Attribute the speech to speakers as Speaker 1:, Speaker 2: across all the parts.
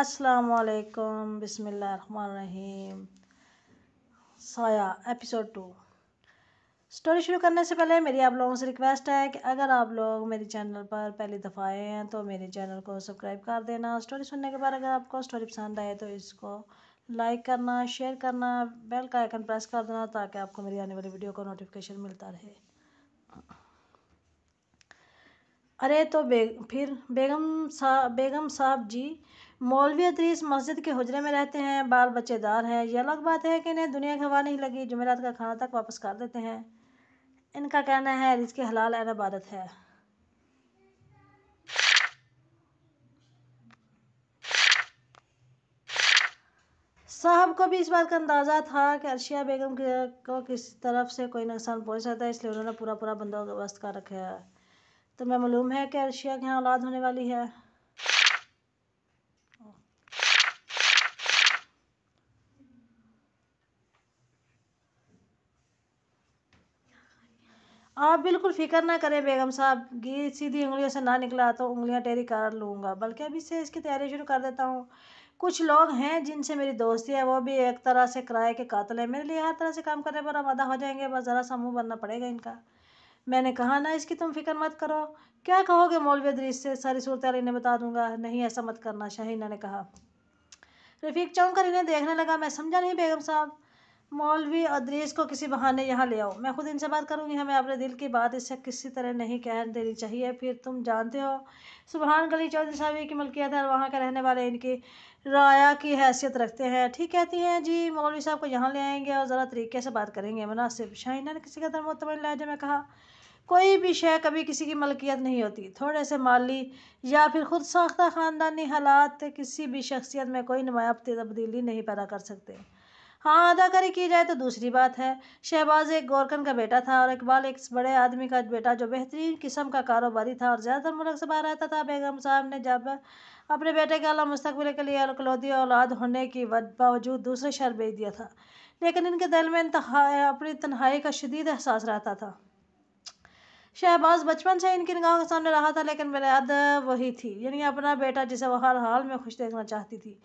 Speaker 1: असलकम बिसमीम साया एपिसोड टू स्टोरी शुरू करने से पहले मेरी आप लोगों से रिक्वेस्ट है कि अगर आप लोग मेरे चैनल पर पहली दफ़ा आए हैं तो मेरे चैनल को सब्सक्राइब कर देना स्टोरी सुनने के बाद अगर आपको स्टोरी पसंद आए तो इसको लाइक करना शेयर करना बेल का आइकन प्रेस कर देना ताकि आपको मेरी आने वाली वीडियो का नोटिफिकेशन मिलता रहे अरे तो बे फिर बेगम साहब बेगम साहब जी मौलवी अदरीस मस्जिद के हजरे में रहते हैं बाल बच्चेदार हैं यह अलग बात है कि इन्हें दुनिया की हवा नहीं लगी जुमेरात का खाना तक वापस कर देते हैं इनका कहना है रिज के हलाल एन इबादत है साहब को भी इस बात का अंदाज़ा था कि अर्शिया बेगम को किस तरफ से कोई नुकसान पहुंच सकता है इसलिए उन्होंने पूरा पूरा बंदोबस्त कर रखा है तो मैं मालूम है कि अर्शिया के यहाँ औलाद होने वाली है आप बिल्कुल फिक्र ना करें बेगम साहब घी सीधी उंगलियों से ना निकला तो उंगलियां टेरी कर लूँगा बल्कि अभी से इसकी तैयारी शुरू कर देता हूँ कुछ लोग हैं जिनसे मेरी दोस्ती है वो भी एक तरह से किराए के कातल है मेरे लिए हर तरह से काम करने पर आमादा हो जाएंगे बस ज़रा सा मुँह बनना पड़ेगा इनका मैंने कहा ना इसकी तुम फिक्र मत करो क्या कहोगे मौलवी दरीज से सारी सूरत इन्हें बता दूंगा नहीं ऐसा मत करना शाहिना ने कहा रफीक चौंक कर इन्हें देखने लगा मैं समझा नहीं बेगम साहब मौलवी अदरीस को किसी बहाने यहाँ ले आओ मैं खुद इनसे बात करूँगी हमें अपने दिल की बात इससे किसी तरह नहीं कह देनी चाहिए फिर तुम जानते हो सुबहान गली चौधरी साहब की मलकियत है और वहाँ के रहने वाले इनकी राया की हैसियत रखते हैं ठीक कहती हैं जी मौलवी साहब को यहाँ ले आएंगे और ज़रा तरीके से बात करेंगे मुनासिब शाहिना ने किसी का मुतमिन लहजे में कहा कोई भी शय कभी किसी की मलकियत नहीं होती थोड़े से माली या फिर खुद साख्ता ख़ानदानी हालात किसी भी शख्सियत में कोई नुमाया तब्दीली नहीं पैदा कर सकते हाँ अदाकारी की जाए तो दूसरी बात है शहबाज एक गौरकन का बेटा था और इकबाल एक बड़े आदमी का बेटा जो बेहतरीन किस्म का कारोबारी था और ज़्यादातर मुल्क से बाहर रहता था बेगम साहब ने जब अपने बेटे के अला मुस्तबिल के लिए अलकलौदी औलाद होने के बावजूद दूसरे शहर भेज दिया था लेकिन इनके दिल में अपनी तनहाई का शदीद एहसास रहता था शहबाज बचपन से इनकी निगाहों के सामने रहा था लेकिन बुनियाद वही थी यानी अपना बेटा जिसे वह हर हाल में खुश देखना चाहती थी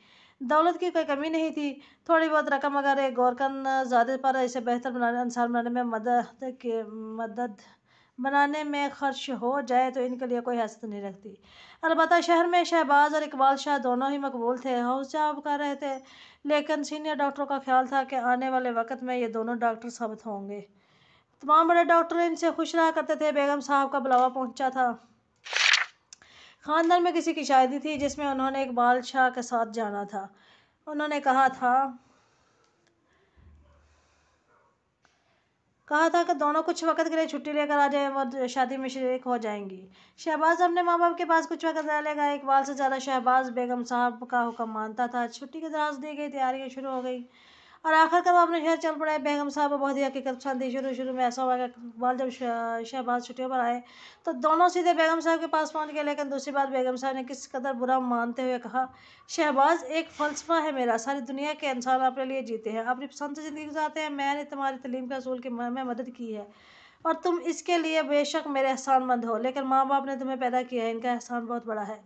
Speaker 1: दौलत की कोई कमी नहीं थी थोड़ी बहुत रकम अगर एक गोरकन ज़्यादा पर इसे बेहतर बनाने अनुसार बनाने में मदद के मदद बनाने में खर्च हो जाए तो इनके लिए कोई हैसियत नहीं रखती अलबत् शहर में शहबाज और इकबाल शाह दोनों ही मकबूल थे हाउस जॉब कर रहे थे लेकिन सीनियर डॉक्टरों का ख्याल था कि आने वाले वक्त में ये दोनों डॉक्टर साबित होंगे तमाम बड़े डॉक्टर इनसे खुश रहा करते थे बेगम साहब का बुलावा पहुंचा था ख़ानदान में किसी की शादी थी जिसमें उन्होंने एक शाह के साथ जाना था उन्होंने कहा था कहा था कि दोनों कुछ वक्त के लिए छुट्टी लेकर आ जाए और शादी में शरीक हो जाएंगी शहबाज अपने माँ बाप के पास कुछ वक्त रह लेगा इकबाल से ज़्यादा शहबाज बेगम साहब का हुक्म मानता था छुट्टी के दराज दी गई तैयारियाँ शुरू हो गई और आखिरकार वो अपने शहर चल है बेगम साहब बहुत ही हकीकत पसंद थी शुरू शुरू में ऐसा हुआ कि इकबाल जब शहबाज छुट्टियों पर आए तो दोनों सीधे बेगम साहब के पास पहुँच गए लेकिन दूसरी बात बेगम साहब ने किस कदर बुरा मानते हुए कहा शहबाज एक फलसफा है मेरा सारी दुनिया के इंसान अपने लिए जीते हैं अपनी पसंद से ज़िंदगी गुजारते हैं मैंने तुम्हारी तलीम के असूल की में मदद की है और तुम इसके लिए बेशक मेरे एहसानमंद हो लेकिन माँ बाप ने तुम्हें पैदा किया है इनका एहसान बहुत बड़ा है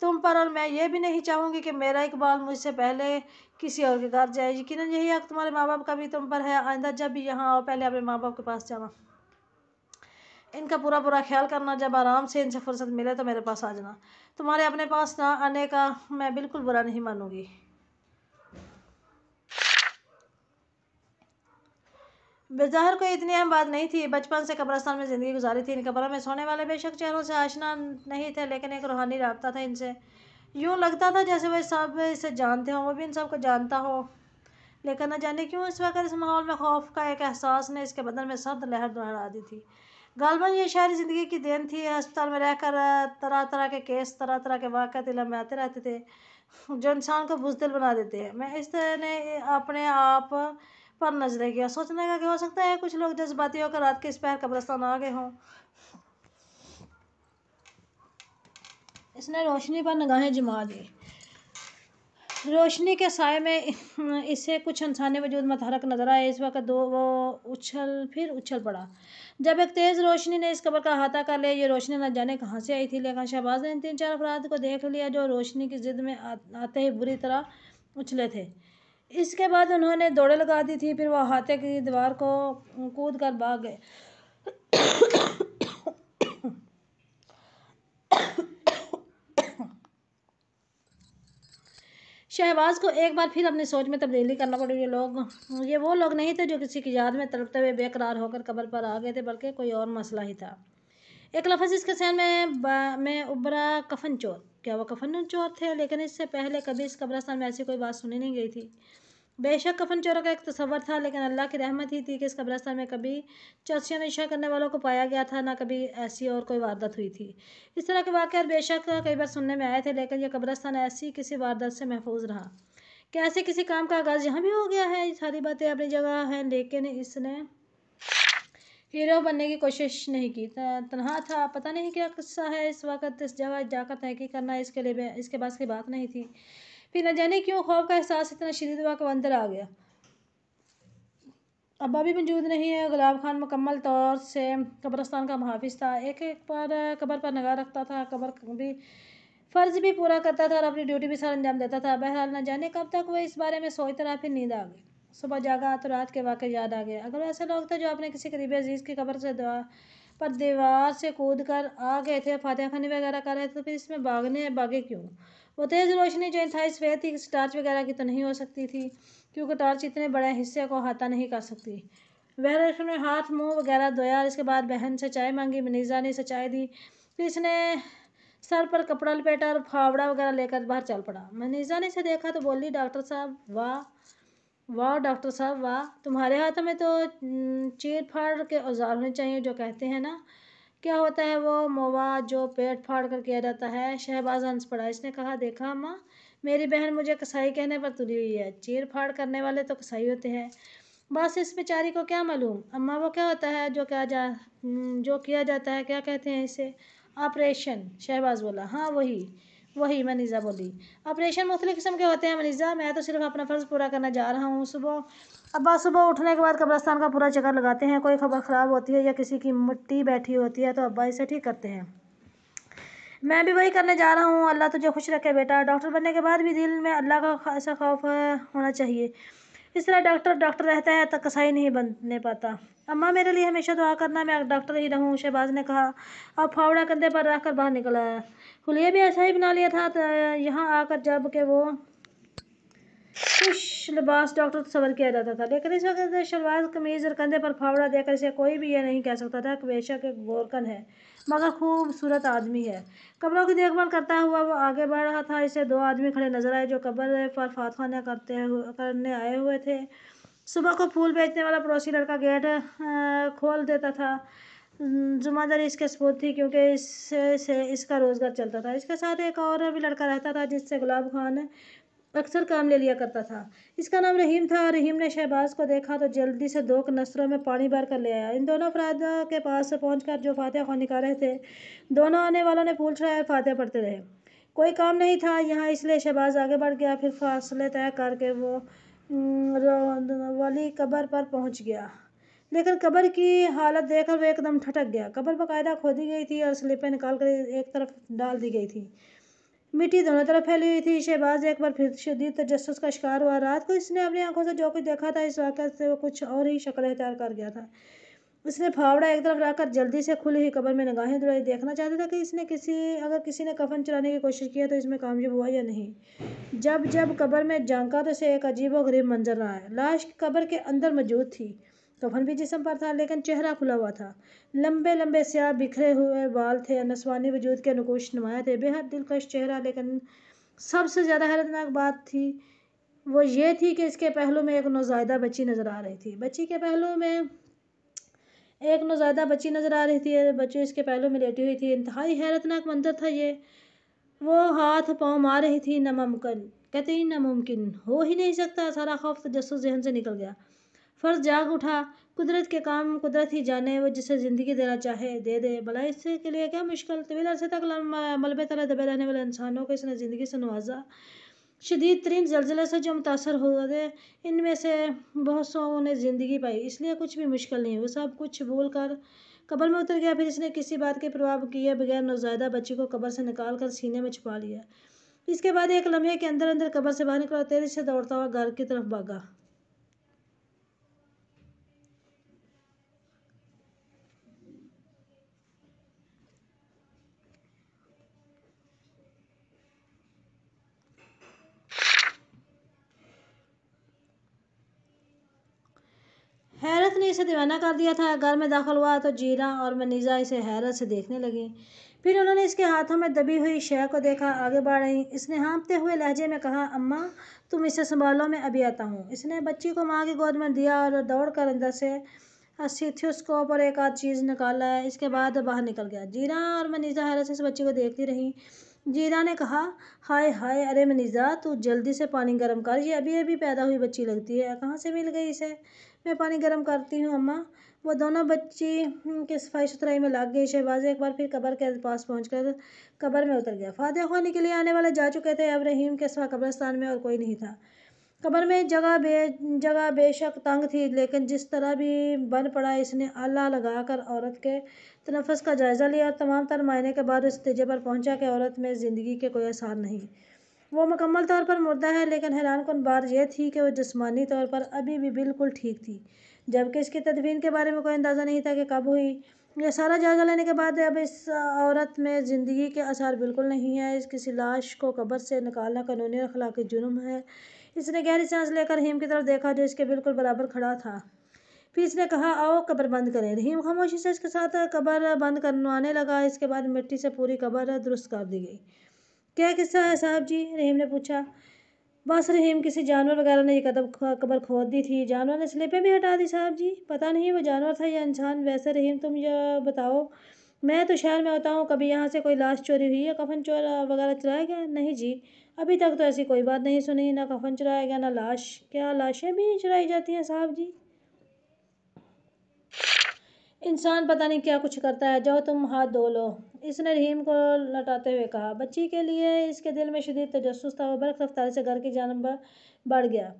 Speaker 1: तुम पर और मैं ये भी नहीं चाहूँगी कि मेरा इकबाल मुझसे पहले किसी और के घर जाए यकीन यही हक तुम्हारे माँ बाप का भी तुम पर है आइंदा जब भी यहाँ आओ पहले अपने माँ बाप के पास जाना इनका पूरा पूरा ख्याल करना जब आराम से इनसे फुर्सत मिले तो मेरे पास आ जाना तुम्हारे अपने पास ना आने का मैं बिल्कुल बुरा नहीं मानूंगी बेजहर कोई इतनी अहम बात नहीं थी बचपन से कब्रस्तान में ज़िंदगी गुजारी थी इन कब्रों में सोने वाले बेशक चेहरों से आशना नहीं थे लेकिन एक रूहानी रबता था इनसे यूँ लगता था जैसे वह सब इसे जानते हों वो भी इन सब को जानता हो लेकिन न जाने क्यों इस वक्त इस माहौल में खौफ का एक एहसास ने इसके बदन में सर्द लहर दोहरा दी थी गालबन ये शायरी ज़िंदगी की देन थी अस्पताल में रहकर तरह तरह के केस तरह तरह के वाक़ इलम में आते रहते थे जो इंसान को बुजदिल बना देते हैं मैं इस तरह ने अपने आप पर नजर गया सोचने का कि हो सकता है कुछ लोग जज्बाती होकर रात के इस पैर कब्रस्तान आ गए हों इसने रोशनी पर नगाहें जमा दी रोशनी के साय में इसे कुछ इंसानी वजूद मतहरक नजर आए इस वक्त दो वो उछल फिर उछल पड़ा जब एक तेज़ रोशनी ने इस कबर का अहाता कर लिया ये रोशनी न जाने कहाँ से आई थी लेकिन शहबाज ने तीन चार अफराद को देख लिया जो रोशनी की ज़िद में आ, आते ही बुरी तरह उछले थे इसके बाद उन्होंने दौड़े लगा दी थी फिर वह अहाते की दीवार को कूद कर भाग गए शहबाज को एक बार फिर अपनी सोच में तब्दीली करना पड़ी ये लोग ये वो लोग नहीं थे जो किसी की याद में तड़पते हुए बेकरार होकर कब्र पर आ गए थे बल्कि कोई और मसला ही था एक लफज इसके सहन में मैं उबरा कफन चोर क्या वो कफन चोर थे लेकिन इससे पहले कभी इस कब्रस्तान में ऐसी कोई बात सुनी नहीं गई थी बेशक कफन चोरों का एक तस्वर था लेकिन अल्लाह की रहमत ही थी कि इस कब्रस्तान में कभी चर्चियाँ नशा करने वालों को पाया गया था ना कभी ऐसी और कोई वारदात हुई थी इस तरह के वाक़ बेशक कई बार सुनने में आए थे लेकिन यह कब्रस्तान ऐसी किसी वारदात से महफूज रहा कैसे किसी काम का आगाज़ यहाँ भी हो गया है सारी बातें अपनी जगह हैं लेकिन इसने हीरो बनने की कोशिश नहीं की तनहा था पता नहीं क्या किस्सा है इस वक्त इस जगह जाकर तहक़ी करना इसके लिए इसके पास की बात नहीं थी फिर न जाने क्यों खौफ का एहसास इतना शदीद हुआ कि अंदर आ गया अबा भी मौजूद नहीं है गुलाब खान मुकम्मल तौर से कब्रस्तान का मुहाफ़ था एक एक पर कबर पर नगाह रखता था कबर भी फ़र्ज़ भी पूरा करता था और अपनी ड्यूटी भी सर अंजाम देता था बहरहाल न जाने कब तक वह इस बारे में सोचता रहा फिर नींद आ गई सुबह जागा तो रात के वाक़ याद आ गया अगर ऐसे लोग थे जो अपने किसी करीब अजीज़ की कबर से दवा पर दीवार से कूद कर आ गए थे फातह खानी वगैरह कर रहे थे तो फिर इसमें भागने भागे क्यों वो तेज़ रोशनी जो था स्वेत ही टॉर्च वगैरह की तो नहीं हो सकती थी क्योंकि टॉर्च इतने बड़े हिस्से को हाथा नहीं कर सकती वह रोशनी ने हाथ मुंह वगैरह धोया और इसके बाद बहन से चाय मांगी मनीजा ने इसे चाय दी फिर इसने सर पर कपड़ा लपेटा और फावड़ा वगैरह लेकर बाहर चल पड़ा मनीजा ने इसे देखा तो बोली डॉक्टर साहब वाह वाह डॉक्टर साहब वाह तुम्हारे हाथ में तो चीर फाड़ के औजार होने चाहिए जो कहते हैं ना क्या होता है वो मवाद जो पेट फाड़ कर किया जाता है शहबाज हंस पड़ा इसने कहा देखा माँ मेरी बहन मुझे कसाई कहने पर तुली हुई है चीर फाड़ करने वाले तो कसाई होते हैं बस इस बेचारी को क्या मालूम अम्मा वो क्या होता है जो क्या जा हम्म, जो किया जाता है क्या कहते हैं इसे ऑपरेशन शहबाज बोला हाँ वही वही मनीज़ा बोली ऑपरेशन मुख्तलि किस्म के होते हैं मनीज़ा मैं तो सिर्फ अपना फ़र्ज़ पूरा करना जा रहा हूँ सुबह अब्बा सुबह उठने के बाद कब्रस्तान का पूरा चक्कर लगाते हैं कोई खबर ख़राब होती है या किसी की मिट्टी बैठी होती है तो अब्बा इसे ठीक करते हैं मैं भी वही करने जा रहा हूँ अल्लाह तुझे खुश रखे बेटा डॉक्टर बनने के बाद भी दिल में अल्लाह का ऐसा खौफ होना चाहिए इस तरह डॉक्टर डॉक्टर रहता है तो कसाई नहीं बनने पाता अम्मा मेरे लिए हमेशा दुआ करना मैं डॉक्टर ही रहूँ शहबाज ने कहा और फावड़ा कंधे पर रख कर बाहर निकला हुलिया भी ऐसा ही बना लिया था तो यहाँ आकर जब के वो कुछ लिबास डॉक्टर तस्वर तो किया जाता था लेकिन इस वक्त शलवार कमीज़ और कंधे पर फावड़ा देकर इसे कोई भी यह नहीं कह सकता था कि बेशक एक गोरकन है मगर खूबसूरत आदमी है कब्रों की देखभाल करता हुआ वो आगे बढ़ रहा था इसे दो आदमी खड़े नजर आए जो कब्र पर फातखाना करते करने आए हुए थे सुबह को फूल बेचने वाला पड़ोसी लड़का गेट खोल देता था जुम्मेदारी इसके सपूत थी क्योंकि इससे इसका रोज़गार चलता था इसके साथ एक और भी लड़का रहता था जिससे गुलाब खान अक्सर काम ले लिया करता था इसका नाम रहीम था रहीम ने शहबाज को देखा तो जल्दी से दो नसरों में पानी भर कर ले आया इन दोनों अफराद के पास पहुँच कर जो फातह खो निकाल रहे थे दोनों आने वालों ने फूल है फातह पढ़ते रहे कोई काम नहीं था यहाँ इसलिए शहबाज आगे बढ़ गया फिर फासले तय करके वो वाली कब्र पर पहुँच गया लेकिन कब्र की हालत देखकर वह एकदम ठटक गया कब्र बाकायदा खोदी गई थी और स्लिपें निकाल कर एक तरफ डाल दी गई थी मिट्टी दोनों तरफ फैली हुई थी शहबाज एक बार फिर शदीद तजस का शिकार हुआ रात को इसने अपनी आंखों से जो कुछ देखा था इस वाक़ से वो कुछ और ही शक्ल अख्तियार कर गया था उसने फावड़ा एक तरफ रखकर जल्दी से खुली हुई कबर में निगाहें दौड़ाई देखना चाहता था कि इसने किसी अगर किसी ने कफन चलाने की कोशिश किया तो इसमें कामयाब हुआ या नहीं जब जब कबर में झांका तो उसे एक अजीब व गरीब मंजर रहा है लाश कबर के अंदर मौजूद थी कफन तो भी जिसम पर था लेकिन चेहरा खुला हुआ था लंबे लंबे स्याह बिखरे हुए बाल थे नस्वानी वजूद के नकोश नुमाया थे बेहद दिलकश चेहरा लेकिन सबसे ज़्यादा हैरतनाक बात थी वो ये थी कि इसके पहलू में एक नौजायदा बच्ची नज़र आ रही थी बच्ची के पहलू में एक नौजायदा बच्ची नज़र आ रही थी बच्ची इसके पहलू में लेटी हुई थी इंतहाई हैरतनाक मंजर था ये वो हाथ पाँव मार रही थी नामुमकिन कहते ही नामुमकिन हो ही नहीं सकता सारा खौफ तजस्स जहन से निकल गया फर्ज जाग उठा कुदरत के काम कुदरत ही जाने वो जिसे ज़िंदगी देना चाहे दे दे भला इसके लिए क्या मुश्किल तवील अरसे तक मलबे तले दबे रहने वाले इंसानों को इसने ज़िंदगी से नवाजा शदीद तरीन जलजिले से जो मुतासर हो गए इनमें से बहुत सौ ने ज़िंदगी पाई इसलिए कुछ भी मुश्किल नहीं वो सब कुछ भूल कर कबर में उतर गया फिर इसने किसी बात के प्रभाव किए बगैर नौजायदा बच्ची को कबर से निकाल कर सीने में छुपा लिया इसके बाद एक लम्हे के अंदर अंदर कबर से बाहर निकला तेज़ी से दौड़ता हुआ घर की तरफ भागा से दीवाना कर दिया था घर में दाखिल हुआ तो जीरा और मनीजा इसे हैरत से देखने लगी फिर उन्होंने इसके हाथों में दबी हुई शह को देखा आगे बढ़ रही इसने हाँपते हुए लहजे में कहा अम्मा तुम इसे संभालो मैं अभी आता हूँ इसने बच्ची को माँ की गोद में दिया और दौड़ कर अंदर से अस्थियोस्कोप और एक आध चीज़ निकाला है इसके बाद बाहर निकल गया जीरा और मनीजा हैरत से इस बच्ची को देखती रही जीना ने कहा हाय हाय अरे मनीज़ा तू जल्दी से पानी गर्म कर ये अभी अभी पैदा हुई बच्ची लगती है कहाँ से मिल गई इसे मैं पानी गर्म करती हूँ अम्मा वो दोनों बच्ची की सफाई सुथराई में लग गई शहबाज एक बार फिर कबर के पास पहुँच कर कबर में उतर गया फातह खाने के लिए आने वाले जा चुके थे अब रहीम के सवा कब्रस्तान में और कोई नहीं था कमर में जगह बे जगह बेशक तंग थी लेकिन जिस तरह भी बन पड़ा इसने आला लगा कर औरत के तनफ़स का जायज़ा लिया और तमाम तर मायने के बाद उस तजे पर पहुंचा कि औरत में ज़िंदगी के कोई आसार नहीं वो मुकम्मल तौर पर मुर्दा है लेकिन हैरान कन बात यह थी कि वह जिसमानी तौर पर अभी भी बिल्कुल ठीक थी जबकि इसकी तदवीन के बारे में कोई अंदाज़ा नहीं था कि कब हुई यह सारा जायज़ा लेने के बाद अब इस औरत में ज़िंदगी के आसार बिल्कुल नहीं है इस किसी लाश को कब्र से निकालना कानूनी और अखलाक जुर्म है इसने गहरी सांस लेकर रहीम की तरफ देखा जो इसके बिल्कुल बराबर खड़ा था फिर इसने कहा आओ कब्र बंद करें रहीम खामोशी से इसके साथ कब्र बंद करवाने लगा इसके बाद मिट्टी से पूरी कब्र दुरुस्त कर दी गई क्या किस्सा है साहब जी रहीम ने पूछा बस रहीम किसी जानवर वगैरह ने ये कदम कबर खोद दी थी जानवर ने स्लेपें भी हटा दी साहब जी पता नहीं वो जानवर था या इंसान वैसे रहीम तुम यह बताओ मैं तो शहर में होता हूँ कभी यहाँ से कोई लाश चोरी हुई है कफन चोरा वगैरह चलाया गया नहीं जी अभी तक तो ऐसी कोई बात नहीं सुनी ना कफन चलाया गया ना लाश क्या लाशें भी चलाई जाती हैं साहब जी इंसान पता नहीं क्या कुछ करता है जाओ तुम हाथ धो लो इसने रहीम को लटाते हुए कहा बच्ची के लिए इसके दिल में शदीद तजस था वह बर्क रफ्तार से घर की जानब बढ़ गया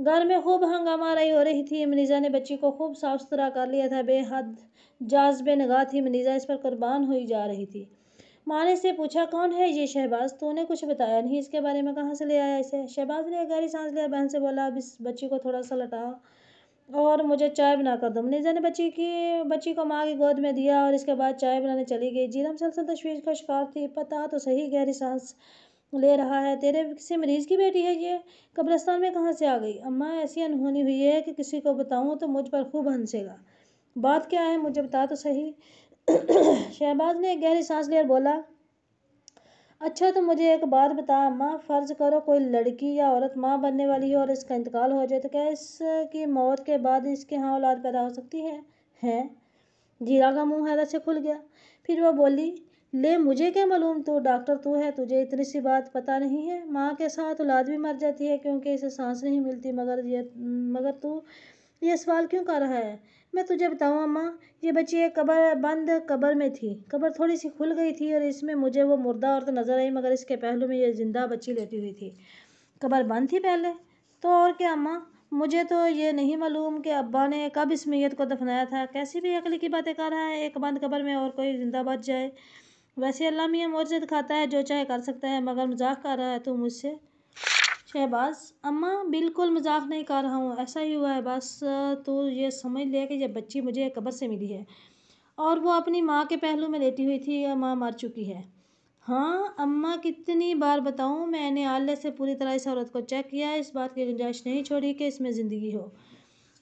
Speaker 1: घर में खूब हंगामाराई हो रही थी मनीज़ा ने बच्ची को खूब साफ सुथरा कर लिया था बेहद जाजबे नगा थी मनीज़ा इस पर कुर्बान हुई जा रही थी माँ ने से पूछा कौन है ये शहबाज तूने कुछ बताया नहीं इसके बारे में कहाँ से ले आया इसे शहबाज ने गहरी सांस लिया बहन से बोला अब इस बच्ची को थोड़ा सा लटाओ और मुझे चाय बना कर दो मनीजा ने बच्ची की बच्ची को माँ की गोद में दिया और इसके बाद चाय बनाने चली गई जीरम सलसल तशवीश का शिकार थी पता तो सही गहरी सांस ले रहा है तेरे किसी मरीज की बेटी है ये कब्रस्तान में कहाँ से आ गई अम्मा ऐसी अनहोनी हुई है कि किसी को बताऊँ तो मुझ पर खूब हंसेगा बात क्या है मुझे बता तो सही शहबाज ने एक गहरी सांस लिया बोला अच्छा तो मुझे एक बात बता अम्मा फ़र्ज़ करो कोई लड़की या औरत माँ बनने वाली हो और इसका इंतकाल हो जाए तो क्या इसकी मौत के बाद इसके यहाँ औलाद पैदा हो सकती है हैं जीरा का मुँह हैरत से खुल गया फिर वह बोली ले मुझे क्या मालूम तू तो डॉक्टर तू है तुझे इतनी सी बात पता नहीं है माँ के साथ औलाद भी मर जाती है क्योंकि इसे सांस नहीं मिलती मगर ये मगर तू ये सवाल क्यों कर रहा है मैं तुझे बताऊँ अम्मा ये बच्ची एक कबर बंद कबर में थी कबर थोड़ी सी खुल गई थी और इसमें मुझे वो मुर्दा औरत तो नज़र आई मगर इसके पहलू में ये ज़िंदा बच्ची लेटी हुई थी कबर बंद थी पहले तो और क्या अम्मा मुझे तो ये नहीं मालूम कि अब्बा ने कब इस मैत को दफनाया था कैसी भी अकली की बातें कर रहा है एक बंद कबर में और कोई ज़िंदा बच जाए वैसे अल्लाह मियाँ मुझे दिखाता है जो चाहे कर सकता है मगर मजाक कर रहा है तू मुझसे शहबाज अम्मा बिल्कुल मजाक नहीं कर रहा हूँ ऐसा ही हुआ है बस तो ये समझ लिया कि यह बच्ची मुझे कब्र से मिली है और वो अपनी माँ के पहलू में लेटी हुई थी या माँ मर चुकी है हाँ अम्मा कितनी बार बताऊँ मैंने आल्ले से पूरी तरह इस औरत को चेक किया इस बात की गुंजाइश नहीं छोड़ी कि इसमें ज़िंदगी हो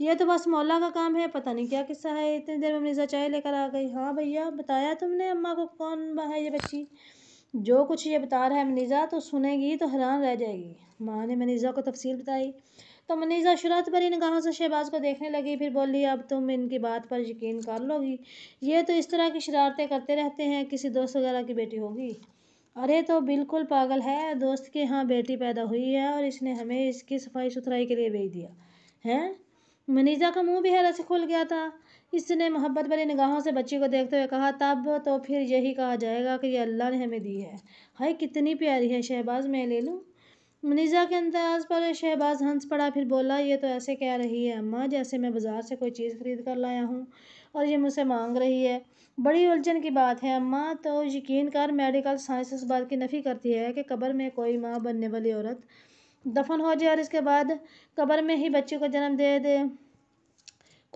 Speaker 1: ये तो बस मौला का काम है पता नहीं क्या किस्सा है इतनी देर में मिर्जा चाय लेकर आ गई हाँ भैया बताया तुमने अम्मा को कौन है ये बच्ची जो कुछ ये बता रहा है मनीज़ा तो सुनेगी तो हैरान रह जाएगी माँ ने मनीज़ा को तफसील बताई तो मनीज़ा शुरत भरी निगाहों से शहबाज को देखने लगी फिर बोली अब तुम इनकी बात पर यकीन कर लोगी ये तो इस तरह की शरारतें करते रहते हैं किसी दोस्त वगैरह की बेटी होगी अरे तो बिल्कुल पागल है दोस्त के यहाँ बेटी पैदा हुई है और इसने हमें इसकी सफाई सुथराई के लिए भेज दिया हैं मनीज़ा का मुंह भी हैरत से खुल गया था इसने मोहब्बत भरी निगाहों से बच्ची को देखते हुए कहा तब तो फिर यही कहा जाएगा कि यह अल्लाह ने हमें दी है हाय कितनी प्यारी है शहबाज़ मैं ले लूँ मनीज़ा के अंदाज पर शहबाज हंस पड़ा फिर बोला ये तो ऐसे कह रही है अम्मा जैसे मैं बाज़ार से कोई चीज़ खरीद कर लाया हूँ और ये मुझसे मांग रही है बड़ी उलझन की बात है अम्मा तो यकीन कर मेडिकल साइंस इस बात की नफ़ी करती है कि कब्र में कोई माँ बनने वाली औरत दफन हो जाए और इसके बाद कब्र में ही बच्चे को जन्म दे दे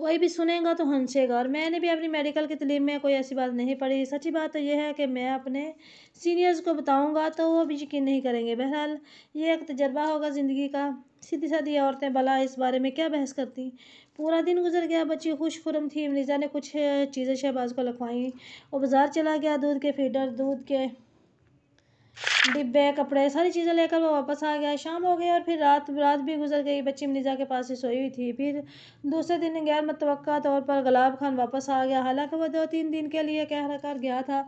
Speaker 1: कोई भी सुनेगा तो हंसेगा और मैंने भी अपनी मेडिकल की तलीम में कोई ऐसी बात नहीं पढ़ी सच्ची बात तो यह है कि मैं अपने सीनियर्स को बताऊंगा तो वो भी यकीन नहीं करेंगे बहरहाल ये एक तजर्बा होगा ज़िंदगी का सीधी साधी औरतें भला इस बारे में क्या बहस करती पूरा दिन गुजर गया बच्ची खुश खुरम थी मिर्ज़ा ने कुछ चीज़ें शहबाज को लखवाई और बाज़ार चला गया दूध के फीडर दूध के डिब्बे कपड़े सारी चीज़ें लेकर वो वापस आ गया शाम हो गई और फिर रात रात भी गुज़र गई बच्ची मनीज़ा के पास ही सोई हुई थी फिर दूसरे दिन गैर मतव तौर पर गुलाब खान वापस आ गया हालांकि वह दो तीन दिन के लिए कहराकार गया था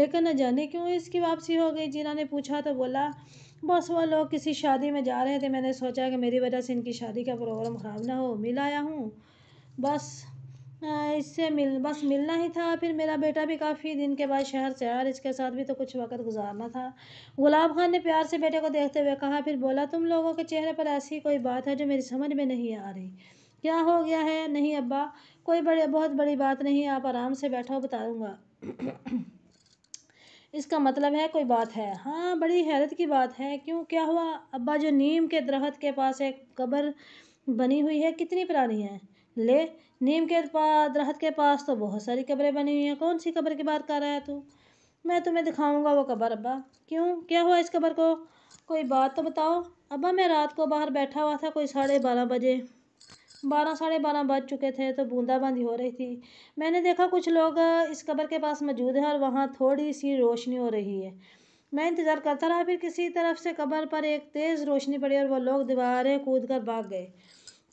Speaker 1: लेकिन न जाने क्यों इसकी वापसी हो गई जीना ने पूछा तो बोला बस वो लोग किसी शादी में जा रहे थे मैंने सोचा कि मेरी वजह से इनकी शादी का प्रोग्राम ख़राब ना हो मिल आया हूँ बस इससे मिल बस मिलना ही था फिर मेरा बेटा भी काफ़ी दिन के बाद शहर से आया इसके साथ भी तो कुछ वक़्त गुज़ारना था गुलाब खान ने प्यार से बेटे को देखते हुए कहा फिर बोला तुम लोगों के चेहरे पर ऐसी कोई बात है जो मेरी समझ में नहीं आ रही क्या हो गया है नहीं अब्बा कोई बड़े बहुत बड़ी बात नहीं आप आराम से बैठो बताऊँगा इसका मतलब है कोई बात है हाँ बड़ी हैरत की बात है क्यों क्या हुआ अब्बा जो नीम के दरख्त के पास एक कब्र बनी हुई है कितनी पुरानी है ले नीम के पास दरख्त के पास तो बहुत सारी कब्रें बनी हुई हैं कौन सी कब्र की बात कर रहा है तू मैं तुम्हें दिखाऊंगा वो कब्र अब्बा क्यों क्या हुआ इस कब्र को कोई बात तो बताओ अब्बा मैं रात को बाहर बैठा हुआ था कोई साढ़े बारह बजे बारह साढ़े बारह बज चुके थे तो बूंदाबांदी हो रही थी मैंने देखा कुछ लोग इस कब्र के पास मौजूद हैं और वहाँ थोड़ी सी रोशनी हो रही है मैं इंतज़ार करता रहा फिर किसी तरफ से कब्र पर एक तेज़ रोशनी पड़ी और वह लोग दीवारें कूद कर भाग गए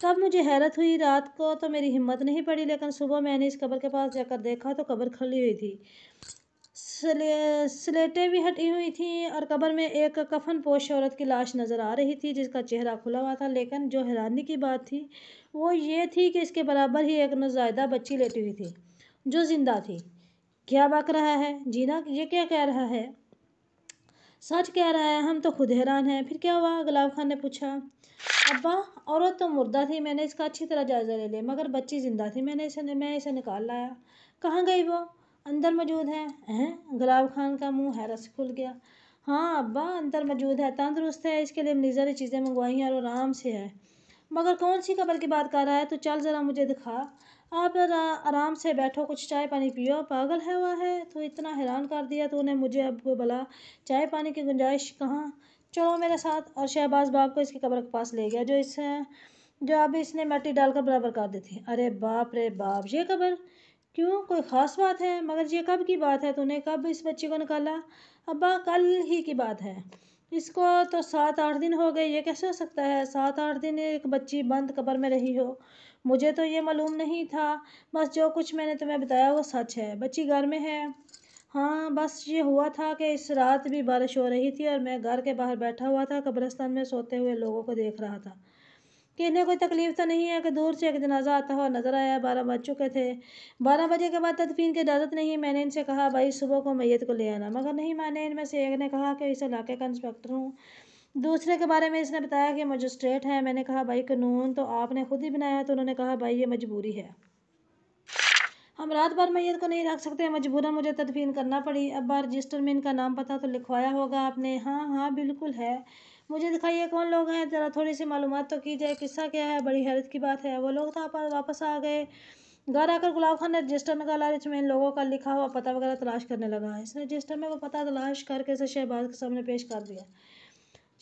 Speaker 1: तब मुझे हैरत हुई रात को तो मेरी हिम्मत नहीं पड़ी लेकिन सुबह मैंने इस कब्र के पास जाकर देखा तो कब्र खुली हुई थी स्ले, स्लेटें भी हटी हुई थी और कब्र में एक कफन पोश औरत की लाश नज़र आ रही थी जिसका चेहरा खुला हुआ था लेकिन जो हैरानी की बात थी वो ये थी कि इसके बराबर ही एक नजायदा बच्ची लेटी हुई थी जो जिंदा थी क्या बक रहा है जीना ये क्या कह रहा है सच कह रहा है हम तो खुद हैरान हैं फिर क्या हुआ गुलाब खान ने पूछा अब्बा औरत तो मुर्दा थी मैंने इसका अच्छी तरह जायज़ा ले लिया मगर बच्ची ज़िंदा थी मैंने इसे मैं इसे निकाल लाया कहाँ गई वो अंदर मौजूद है हैं गुलाब खान का मुंह हैरत से खुल गया हाँ अब्बा अंदर मौजूद है तंदुरुस्त है इसके लिए हमने ने चीज़ें मंगवाई हैं और आराम से है मगर कौन सी कबर की बात कर रहा है तो चल ज़रा मुझे दिखा आप ज़रा आराम से बैठो कुछ चाय पानी पियो पागल है हुआ है तो इतना हैरान कर दिया तूने मुझे अब भला चाय पानी की गुंजाइश कहाँ चलो मेरे साथ और शहबाज बाप को इसकी कब्र के पास ले गया जो इस जो अब इसने मट्टी डालकर बराबर कर दी थी अरे बाप रे बाप ये कब्र क्यों कोई ख़ास बात है मगर ये कब की बात है तूने कब इस बच्चे को निकाला अब्बा कल ही की बात है इसको तो सात आठ दिन हो गए ये कैसे हो सकता है सात आठ दिन एक बच्ची बंद कब्र में रही हो मुझे तो ये मालूम नहीं था बस जो कुछ मैंने तुम्हें बताया वो सच है बच्ची घर में है हाँ बस ये हुआ था कि इस रात भी बारिश हो रही थी और मैं घर के बाहर बैठा हुआ था कब्रस्तान में सोते हुए लोगों को देख रहा था कि इन्हें कोई तकलीफ़ तो नहीं है कि दूर से एक जनाजा आता हुआ नज़र आया बारह बज चुके थे बारह बजे के बाद तदफीन की इजाज़त नहीं मैंने इनसे कहा भाई सुबह को मैत को ले आना मगर नहीं माने इनमें से एक ने कहा कि इस इलाके का इंस्पेक्टर हूँ दूसरे के बारे में इसने बताया कि मजिस्ट्रेट है मैंने कहा भाई कानून तो आपने खुद ही बनाया तो उन्होंने कहा भाई ये मजबूरी है हम रात भर मैय को नहीं रख सकते मजबूरन मुझे तदफीन करना पड़ी अब बार रजिस्टर में इनका नाम पता तो लिखवाया होगा आपने हाँ हाँ बिल्कुल है मुझे दिखाइए कौन लोग हैं ज़रा थोड़ी सी मालूम तो की जाए किस्सा क्या है बड़ी हैरत की बात है वो लोग तो वापस आ गए घर आकर गुलाब खान ने रजिस्टर में लालच में इन लोगों का लिखा हुआ पता वगैरह तलाश करने लगा इसने रजिस्टर में वो पता तलाश करके इसे शहबाज के सामने पेश कर दिया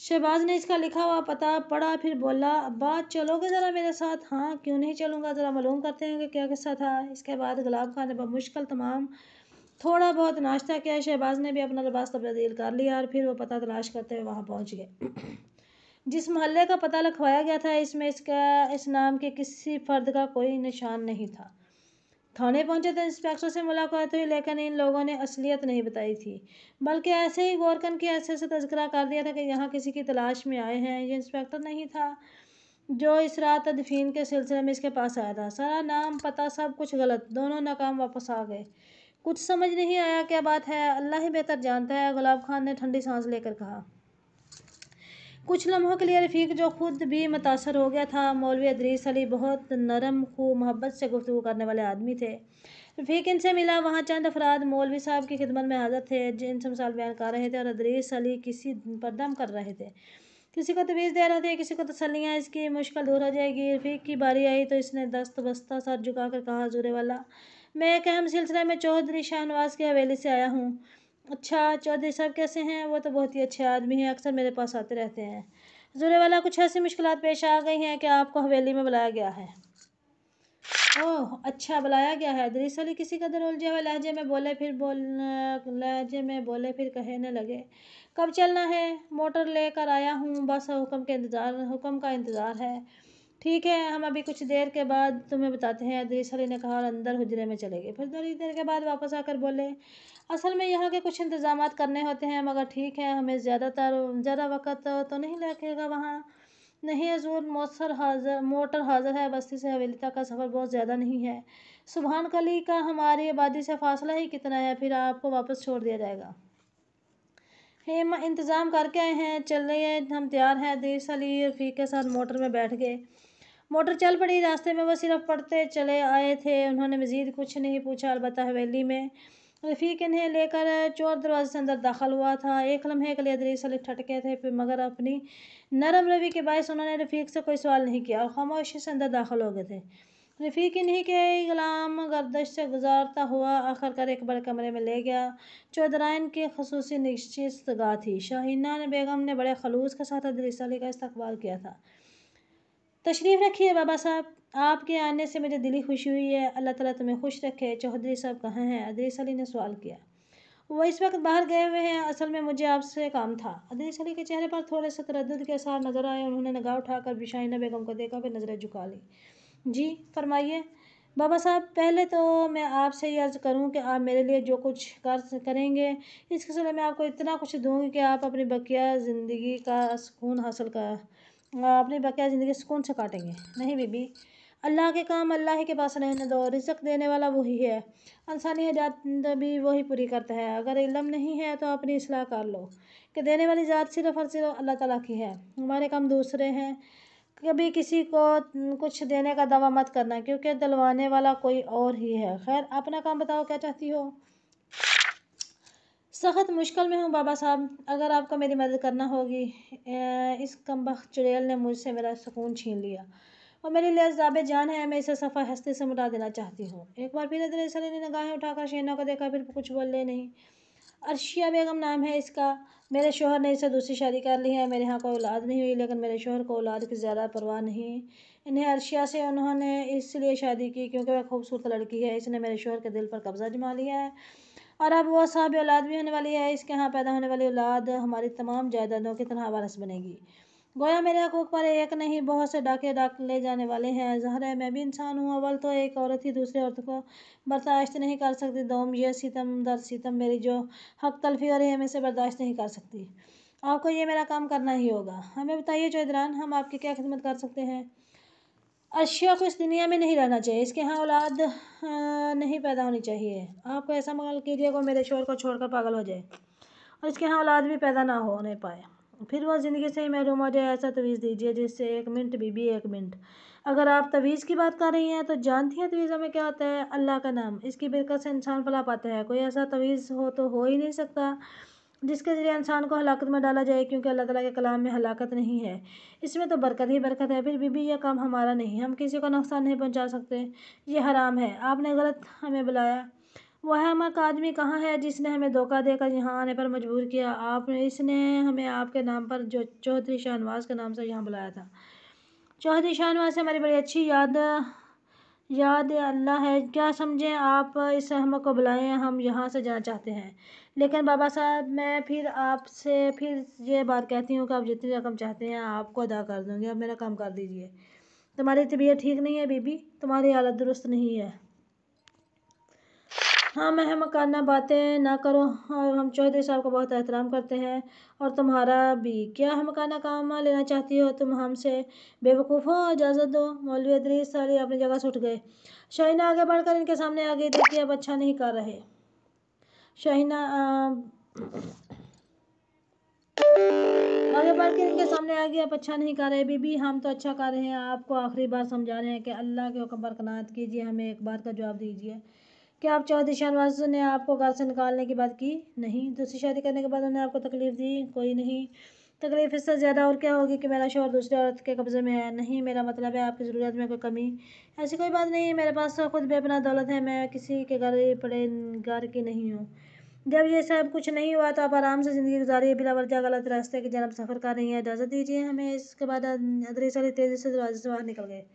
Speaker 1: शहबाज ने इसका लिखा हुआ पता पढ़ा फिर बोला अब्बा चलोगे ज़रा मेरे साथ हाँ क्यों नहीं चलूँगा ज़रा मालूम करते हैं कि क्या किस्सा था इसके बाद गुलाब खान ने मुश्किल तमाम थोड़ा बहुत नाश्ता किया शहबाज ने भी अपना लिबास तब्दील कर लिया और फिर वो पता तलाश करते हुए वहाँ पहुँच गए जिस मोहल्ले का पता लिखवाया गया था इसमें इसका इस नाम के किसी फर्द का कोई निशान नहीं था थाने पहुंचे तो इंस्पेक्टर से मुलाकात हुई लेकिन इन लोगों ने असलियत नहीं बताई थी बल्कि ऐसे ही गोरकन के ऐसे से तस्करा कर दिया था कि यहाँ किसी की तलाश में आए हैं ये इंस्पेक्टर नहीं था जो इस रात तदफीन के सिलसिले में इसके पास आया था सारा नाम पता सब कुछ गलत दोनों नाकाम वापस आ गए कुछ समझ नहीं आया क्या बात है अल्लाह ही बेहतर जानता है गुलाब खान ने ठंडी सांस लेकर कहा कुछ लम्हों के लिए रफ़ीक जो ख़ुद भी मुतासर हो गया था मौलवी अदरीस अली बहुत नरम खू मोहब्बत से गुफ्तु करने वाले आदमी थे रफ़ीक इनसे मिला वहाँ चंद अफराद मौलवी साहब की खिदमत में हाजिर थे जिनसे मिसाल बयान कर रहे थे और अदरीस अली किसी पर दम कर रहे थे किसी को तवीज़ दे रहे थे किसी को तसलियाँ इसकी मुश्किल दूर हो जाएगी रफ़ीक की बारी आई तो इसने दस्त बस्ता सर झुका कर कहा हजूर वाला मैं एक अहम सिलसिले में चौधरी शाहनवाज की हवेली से आया हूँ अच्छा चौधरी साहब कैसे हैं वो तो बहुत ही अच्छे आदमी हैं अक्सर मेरे पास आते रहते हैं जुरे वाला कुछ ऐसी मुश्किल पेश आ गई हैं कि आपको हवेली में बुलाया गया है ओह अच्छा बुलाया गया है दरीस अली किसी कदर उलझे हुए लहजे में बोले फिर बोल लहजे में बोले फिर कहने लगे कब चलना है मोटर लेकर आया हूँ बस हुक्म के इंतज़ार हुक्म का इंतज़ार है ठीक है हम अभी कुछ देर के बाद तुम्हें बताते हैं दरीस अली ने कहा और अंदर हजरे में चले गए फिर थोड़ी देर के बाद वापस आकर बोले असल में यहाँ के कुछ इंतज़ाम करने होते हैं मगर ठीक है हमें ज़्यादातर ज़्यादा वक़्त तो नहीं लगेगा वहाँ नहीं हजूर मौसर हाज़र मोटर हाजिर है बस्ती से हवेली तक का सफ़र बहुत ज़्यादा नहीं है सुबहान कली का हमारी आबादी से फासला ही कितना है फिर आपको वापस छोड़ दिया जाएगा हेम इंतज़ाम करके आए हैं चल रही है हम तैयार हैं देश अली रफ़ी के साथ मोटर में बैठ गए मोटर चल पड़ी रास्ते में वह सिर्फ पढ़ते चले आए थे उन्होंने मज़ीद कुछ नहीं पूछा अलबत् हवेली में रफ़ीक इन्हें लेकर चोर दरवाजे से अंदर दाखिल हुआ था एक लम्हे के लिए दरीस अली ठटके थे फिर मगर अपनी नरम रवि के बायस उन्होंने रफ़ीक से कोई सवाल नहीं किया और खामोशी से अंदर दाखिल हो गए थे रफ़ीक इन्हीं के गुलाम गर्दश से गुजारता हुआ आखिरकार एक बड़े कमरे में ले गया चौधराइन की खसूस नशस्त गाह थी शाहिना ने बेगम ने बड़े खलूस के साथ अदरीस अली का इस्तेवाल किया था तशरीफ़ रखिए बाबा साहब आपके आने से मुझे दिली खुशी हुई है अल्लाह ताला तुम्हें खुश रखे चौधरी साहब कहाँ हैं अदरीस अली ने सवाल किया वो इस वक्त बाहर गए हुए हैं असल में मुझे आपसे काम था अदरीस अली के चेहरे पर थोड़े से तरद के साथ नज़र आए उन्होंने नगाह उठाकर बिशाइना बेगम को देखा फिर नज़रें झुका ली जी फरमाइए बाबा साहब पहले तो मैं आपसे ये अर्ज़ करूँ कि आप मेरे लिए जो कुछ कर करेंगे इस सिलसिले मैं आपको इतना कुछ दूँगी कि आप अपनी बकिया ज़िंदगी का सुकून हासिल कर अपनी बकिया ज़िंदगी सुकून से काटेंगे नहीं बीबी अल्लाह के काम अल्लाह के पास रहने दो रिजक देने वाला वही है इंसानी हजात भी वही पूरी करता है अगर इलम नहीं है तो अपनी असलाह कर लो कि देने वाली ज़ात सिर्फ़ और सिर्फ अल्लाह तला की है हमारे काम दूसरे हैं कभी किसी को कुछ देने का दवा मत करना क्योंकि दिलवाने वाला कोई और ही है खैर अपना काम बताओ क्या चाहती हो सख्त मुश्किल में हूँ बाबा साहब अगर आपको मेरी मदद करना होगी इस कम चुड़ैल ने मुझसे मेरा सुकून छीन लिया और मेरे लिए अजाब जान है मैं इसे सफ़ा हस्ती से मुटा देना चाहती हूँ एक बार फिर हजरत सली ने नगाहें उठाकर शेना को देखा फिर कुछ बोलने नहीं अर्शिया बेगम नाम है इसका मेरे शोहर ने इसे दूसरी शादी कर ली है मेरे यहाँ कोई औलाद नहीं हुई लेकिन मेरे शोहर को औलाद की ज़्यादा परवाह नहीं इन्हें अर्शिया से उन्होंने इसलिए शादी की क्योंकि वह खूबसूरत लड़की है इसने मेरे शोहर के दिल पर कब्ज़ा जमा लिया है और अब वह साहब औलाद भी होने वाली है इसके यहाँ पैदा होने वाली औलाद हमारी तमाम जायदादों की तरह वारस बनेगी गोया मेरे हकूक पर एक नहीं बहुत से डाके डाक ले जाने वाले हैं जहर है मैं भी इंसान हूँ अवल तो एक औरत ही दूसरे औरत को बर्दाश्त नहीं कर सकती दोम यह सितम दर सितम मेरी जो हक तलफी और हमें से इसे बर्दाश्त नहीं कर सकती आपको ये मेरा काम करना ही होगा हमें बताइए चौधरान हम आपकी क्या खिदमत कर सकते हैं अशिया को इस दुनिया में नहीं रहना चाहिए इसके यहाँ औलाद नहीं पैदा होनी चाहिए आपको ऐसा मगल कीजिए को मेरे शोर को छोड़कर पागल हो जाए और इसके यहाँ औलाद भी पैदा ना होने पाए फिर वह ज़िंदगी से ही महरूम हो जाए ऐसा तवीज़ दीजिए जिससे एक मिनट बीबी एक मिनट अगर आप तवीज़ की बात कर रही हैं तो जानती हैं तवीज़ों में क्या होता है अल्लाह का नाम इसकी बिरकत से इंसान फला पाता है कोई ऐसा तवीज़ हो तो हो ही नहीं सकता जिसके ज़रिए इंसान को हलाकत में डाला जाए क्योंकि अल्लाह ताला के कलाम में हलाकत नहीं है इसमें तो बरकत ही बरकत है फिर बीबी यह काम हमारा नहीं हम किसी को नुकसान नहीं पहुंचा सकते ये हराम है आपने गलत हमें बुलाया वह मक आदमी कहाँ है जिसने हमें धोखा देकर यहाँ आने पर मजबूर किया आप इसने हमें आपके नाम पर जो चौधरी शाहनवाज के नाम से यहाँ बुलाया था चौधरी शाहनवाज से हमारी बड़ी अच्छी याद याद अल्लाह है क्या समझें आप इस अहमक को बुलाएं हम यहाँ से जाना चाहते हैं लेकिन बाबा साहब मैं फिर आपसे फिर ये बात कहती हूँ कि आप जितनी रकम चाहते हैं आपको अदा कर दूँगी अब मेरा काम कर दीजिए तुम्हारी तबीयत ठीक नहीं है बीबी तुम्हारी हालत दुरुस्त नहीं है हाँ मैं मकाना बातें ना करो हम चौधरी साहब का बहुत एहतराम करते हैं और तुम्हारा भी क्या मकाना काम लेना चाहती हो तुम हमसे बेवकूफ़ हो इजाज़त दो मौलवी अदरी सारी अपनी जगह से उठ गए शाहिना आगे बढ़कर इनके सामने आ गई देखिए अब अच्छा नहीं कर रहे शाहिना आगे बढ़ के इनके सामने आ गया आप अच्छा नहीं कर रहे बीबी हम तो अच्छा कर रहे हैं आपको आखिरी बार समझा रहे हैं कि अल्लाह के हुक्म बरकनात कीजिए हमें एक बार का जवाब दीजिए क्या आप चौधरी श्यामदास ने आपको घर से निकालने की बात की नहीं दूसरी शादी करने के बाद उन्होंने आपको तकलीफ़ दी कोई नहीं तकलीफ इससे ज़्यादा और क्या होगी कि मेरा शोर दूसरी औरत के कब्ज़े में है नहीं मेरा मतलब है आपकी ज़रूरत में कोई कमी ऐसी कोई बात नहीं मेरे पास तो खुद भी अपना दौलत है मैं किसी के घर पड़े घर की नहीं हूँ जब ये सब कुछ नहीं हुआ तो आप आराम से ज़िंदगी गुजारिए बिला वर्जा गलत रास्ते की जानब सफ़र कर रही है इजाज़त दीजिए हमें इसके बाद अदरी अं- सारी तेज़ी से दरवाजे से बाहर निकल गए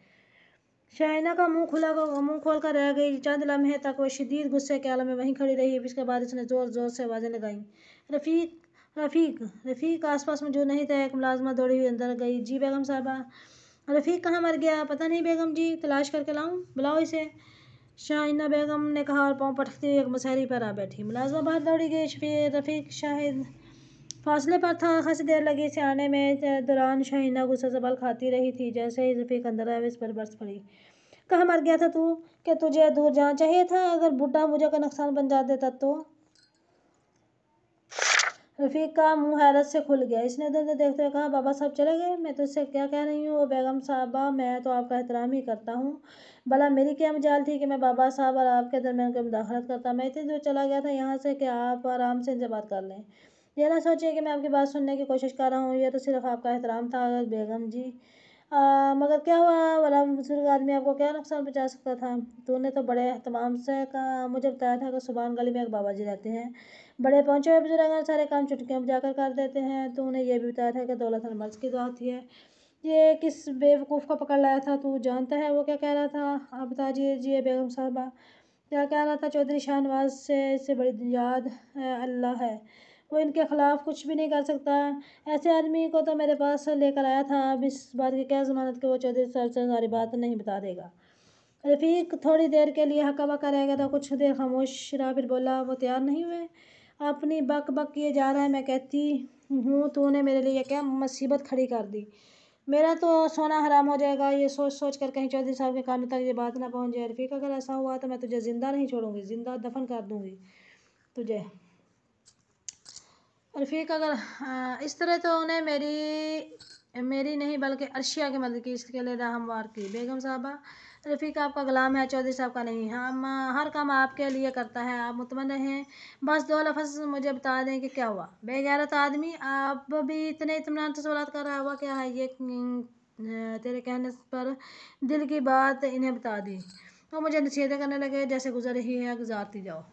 Speaker 1: शाइना का मुंह खुला मुंह खोलकर रह गई चंद लम्हे तक वह शदीद गुस्से के आलम में वहीं खड़ी रही इसके बाद उसने ज़ोर ज़ोर से आवाज़ें लगाई रफ़ीक रफ़ीक रफ़ीक आसपास में जो नहीं था एक मुलाजमा दौड़ी हुई अंदर गई जी बेगम साहबा रफ़ीक कहाँ मर गया पता नहीं बेगम जी तलाश करके लाऊं बुलाओ इसे शाइना बेगम ने कहा और पाँव पटकती हुई एक मसहरी पर आ बैठी मुलाजमा बाहर दौड़ी गई शफी रफ़ीक शाहिद फासले पर था खासी देर लगी इसे आने में दौरान शाहिना गुस्सा संभाल खाती रही थी जैसे ही अंदर कंदरा इस पर बरस पड़ी कहाँ मर गया था तू कि तुझे दूर जाना चाहिए था अगर बुढ़ा मुझे का नुकसान बन जा देता तो रफ़ीक का मुंह हैरत से खुल गया इसने इधर उधर देखते हुए कहा बाबा साहब चले गए मैं तो इससे क्या कह रही हूँ वो बेगम साहबा मैं तो आपका एहतराम ही करता हूँ भला मेरी क्या मजाल थी कि मैं बाबा साहब और आपके दरमियान कोई मुदाखलत करता मैं इतनी दूर चला गया था यहाँ से कि आप आराम से इनसे बात कर लें ये ना सोचिए कि मैं आपकी बात सुनने की कोशिश कर रहा हूँ यह तो सिर्फ आपका एहतराम था बेगम जी आ, मगर क्या हुआ वाला बुजुर्ग आदमी आपको क्या नुकसान पहुँचा सकता था तूने तो बड़े अहतमाम से कहा मुझे बताया था कि सुबहान गली में एक बाबा जी रहते हैं बड़े पहुँचे हुए बुजुर्ग सारे काम चुटकियाँ बजाकर कर देते हैं तो उन्हें यह भी बताया था कि दौलत मर्ज की दुआ होती है ये किस बेवकूफ़ को पकड़ लाया था तू जानता है वो क्या कह रहा था आप बता दीजिए बेगम साहबा क्या कह रहा था चौधरी शाहनवाज से इससे बड़ी याद अल्लाह है कोई इनके ख़िलाफ़ कुछ भी नहीं कर सकता ऐसे आदमी को तो मेरे पास लेकर आया था अब इस बात की क्या ज़मानत कि वो चौधरी सर से सारी बात नहीं बता देगा रफ़ीक थोड़ी देर के लिए हका बक्का रह गया था कुछ देर खामोश रहा फिर बोला वो तैयार नहीं हुए अपनी बक बक किए जा रहा है मैं कहती हूँ तूने मेरे लिए क्या मुसीबत खड़ी कर दी मेरा तो सोना हराम हो जाएगा ये सोच सोच कर कहीं चौधरी साहब के कानों तक ये बात ना पहुँच जाए रफ़ीक अगर ऐसा हुआ तो मैं तुझे ज़िंदा नहीं छोड़ूंगी ज़िंदा दफन कर दूँगी तुझे रफ़ीक अगर हाँ, इस तरह तो उन्हें मेरी मेरी नहीं बल्कि अर्शिया की मदद की इसके लिए हमवार की बेगम साहबा रफ़ीक आपका ग़ुलाम है चौधरी साहब का नहीं हम हर काम आपके लिए करता है आप मुतमन हैं बस दो लफ्ज़ मुझे बता दें कि क्या हुआ बेगैरत आदमी आप भी इतने इतमान से सवाल कर रहा हुआ क्या है ये अं, तेरे कहने पर दिल की बात इन्हें बता दी तो मुझे नसीहतें करने लगे जैसे गुजर ही है गुजारती जाओ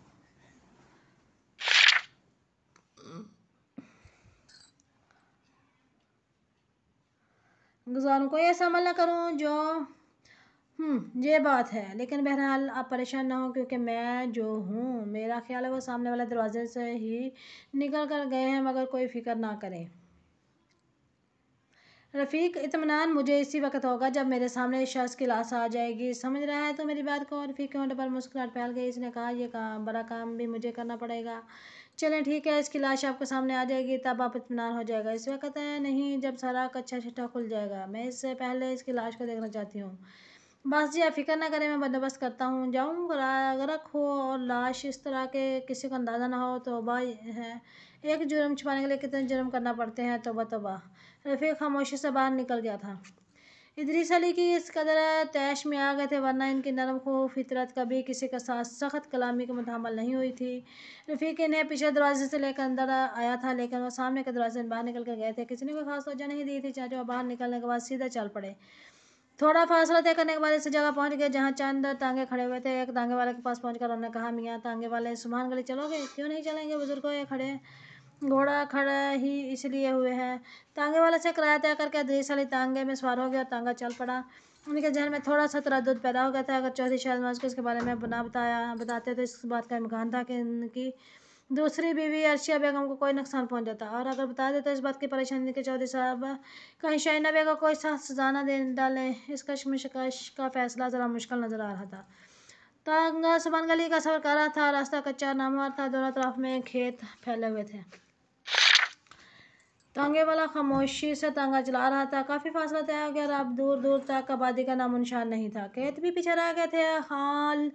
Speaker 1: गुजारों को ऐसा अमल ना करूँ जो हम्म, ये बात है लेकिन बहरहाल आप परेशान ना हो क्योंकि मैं जो हूँ मेरा ख्याल है वो सामने वाले दरवाजे से ही निकल कर गए हैं मगर कोई फिक्र ना करें रफ़ीक इतमान मुझे इसी वक्त होगा जब मेरे सामने इस शख्स की लाश आ जाएगी समझ रहा है तो मेरी बात को और रफ़ीक के होने पर मुस्कुराहट फैल गई इसने कहा यह काम बड़ा काम भी मुझे करना पड़ेगा चलें ठीक है इसकी लाश आपके सामने आ जाएगी तब आप इतमान हो जाएगा इस वक्त नहीं जब सारा कच्चा छठा खुल जाएगा मैं इससे पहले इसकी लाश को देखना चाहती हूँ बस जी आप फिक्र ना करें मैं बंदोबस्त करता हूँ जाऊँ गरक हो और लाश इस तरह के किसी को अंदाज़ा ना हो तोबा है एक जुर्म छुपाने के लिए कितने जुर्म करना पड़ते हैं तोबा तोबा रफ़ीक खामोशी से बाहर निकल गया था इदरीस अली की इस कदर तैश में आ गए थे वरना इनकी नरम खो फितरत कभी किसी के साथ सख्त कलामी के मुतहमल नहीं हुई थी रफ़ीक इन्हें पीछे दरवाजे से लेकर अंदर आया था लेकिन वो सामने के दरवाजे बाहर निकल कर गए थे किसी ने कोई खास वजह नहीं दी थी चाहे वो बाहर निकलने के बाद सीधा चल पड़े थोड़ा फासला तय करने के बाद इस जगह पहुंच गए जहाँ चंद तांगे खड़े हुए थे एक तांगे वाले के पास कर उन्होंने कहा मियाँ तांगे वाले सुबह गली चलोगे क्यों नहीं चलेंगे बुजुर्गों ये खड़े घोड़ा खड़ा ही इसलिए हुए हैं तांगे वाले से किराया तय करके धीरेशाली तांगे में सवार हो गया और तांगा चल पड़ा उनके जहन में थोड़ा सा तरद पैदा हो गया था अगर चौधरी शाह को इसके बारे में बना बताया बताते तो इस बात का इम्कान था कि इनकी दूसरी बीवी अर्शिया बेगम को कोई नुकसान पहुंच जाता और अगर बता देते तो इस बात की परेशानी के चौधरी साहब कहीं शाइना बेगम को कोई सजाना दे डालें इस कशमकश का फैसला ज़रा मुश्किल नज़र आ रहा था तांगा सुबह गली का सफर कर रहा था रास्ता कच्चा नामवार था दोनों तरफ में खेत फैले हुए थे तांगे वाला खामोशी से तांगा चला रहा था काफ़ी फासला तय हो गया अब दूर दूर तक आबादी का नामो निशान नहीं था खेत भी पीछे रह गए थे खाल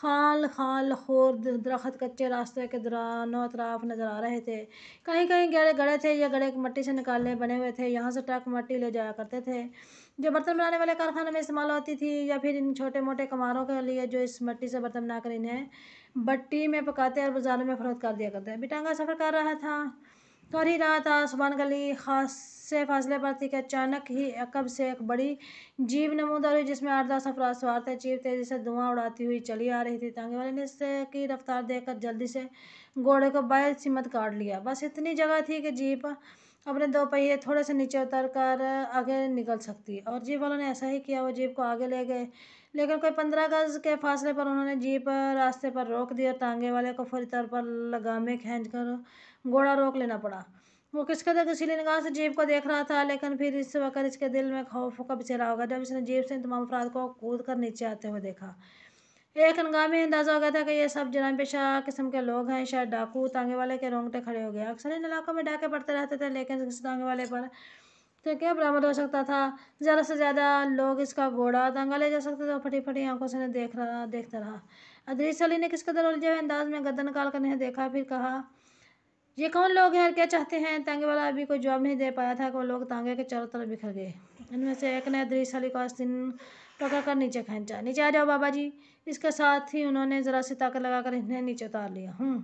Speaker 1: खाल खाल खोर दरख्त कच्चे रास्ते के दौरान अतराफ नज़र आ रहे थे कहीं कहीं गड़े गड़े थे या गड़े मट्टी से निकालने बने हुए थे यहाँ से ट्रक मट्टी ले जाया करते थे जो बर्तन बनाने वाले कारखाने में इस्तेमाल होती थी या फिर इन छोटे मोटे कमारों के लिए जो इस मट्टी से बर्तन बनाकर इन्हें बट्टी में पकाते और बाजारों में फरोख्त कर दिया करते हैं बिटांगा सफ़र कर रहा था थोड़ी रात आसमान गली खास से फासले पर थी कि अचानक ही अकब से एक बड़ी जीप नमूदार हुई जिसमें आठ दस अफराज सवार थे जीप तेज़ी से धुआं उड़ाती हुई चली आ रही थी तांगे वाले ने इससे की रफ्तार देखकर जल्दी से घोड़े को बाएं सीमत काट लिया बस इतनी जगह थी कि जीप अपने दो पहिए थोड़े से नीचे उतर कर आगे निकल सकती और जीप वालों ने ऐसा ही किया वो जीप को आगे ले गए लेकिन कोई पंद्रह गज के फासले पर उन्होंने जीप रास्ते पर रोक दिया और टांगे वाले को फौरी तौर पर लगामे खींच कर घोड़ा रोक लेना पड़ा वो किसके था किसी निगाह से जीप को देख रहा था लेकिन फिर इस वक्त इसके दिल में खौफ का बेचेरा होगा जब इसने जीप से तमाम अफराद को कूद कर नीचे आते हुए देखा एक हंगामे अंदाज़ा हो गया था कि ये सब जनाम पेशा किस्म के लोग हैं शायद डाकू तांगे वाले के रोंगटे खड़े हो गए अक्सर इन इलाकों में डाके पड़ते रहते थे लेकिन इस तांगे वाले पर तो क्या बरामद हो सकता था ज़्यादा से ज़्यादा लोग इसका घोड़ा दंगा ले जा सकते थे और फटी फटी आंखों से देख रहा देखता रहा अदरीस अली ने किस कदर उलझे हुए अंदाज में गदन काल कर देखा फिर कहा ये कौन लोग हैं और क्या चाहते हैं तांगे वाला अभी कोई जवाब नहीं दे पाया था कि वो लोग तांगे के चारों तरफ बिखर गए इनमें से एक ने दृशाली को आस्तीन पकड़ कर नीचे खींचा नीचे आ जाओ बाबा जी इसके साथ ही उन्होंने ज़रा सी ताकत लगाकर इन्हें नीचे उतार लिया हूँ हम्म।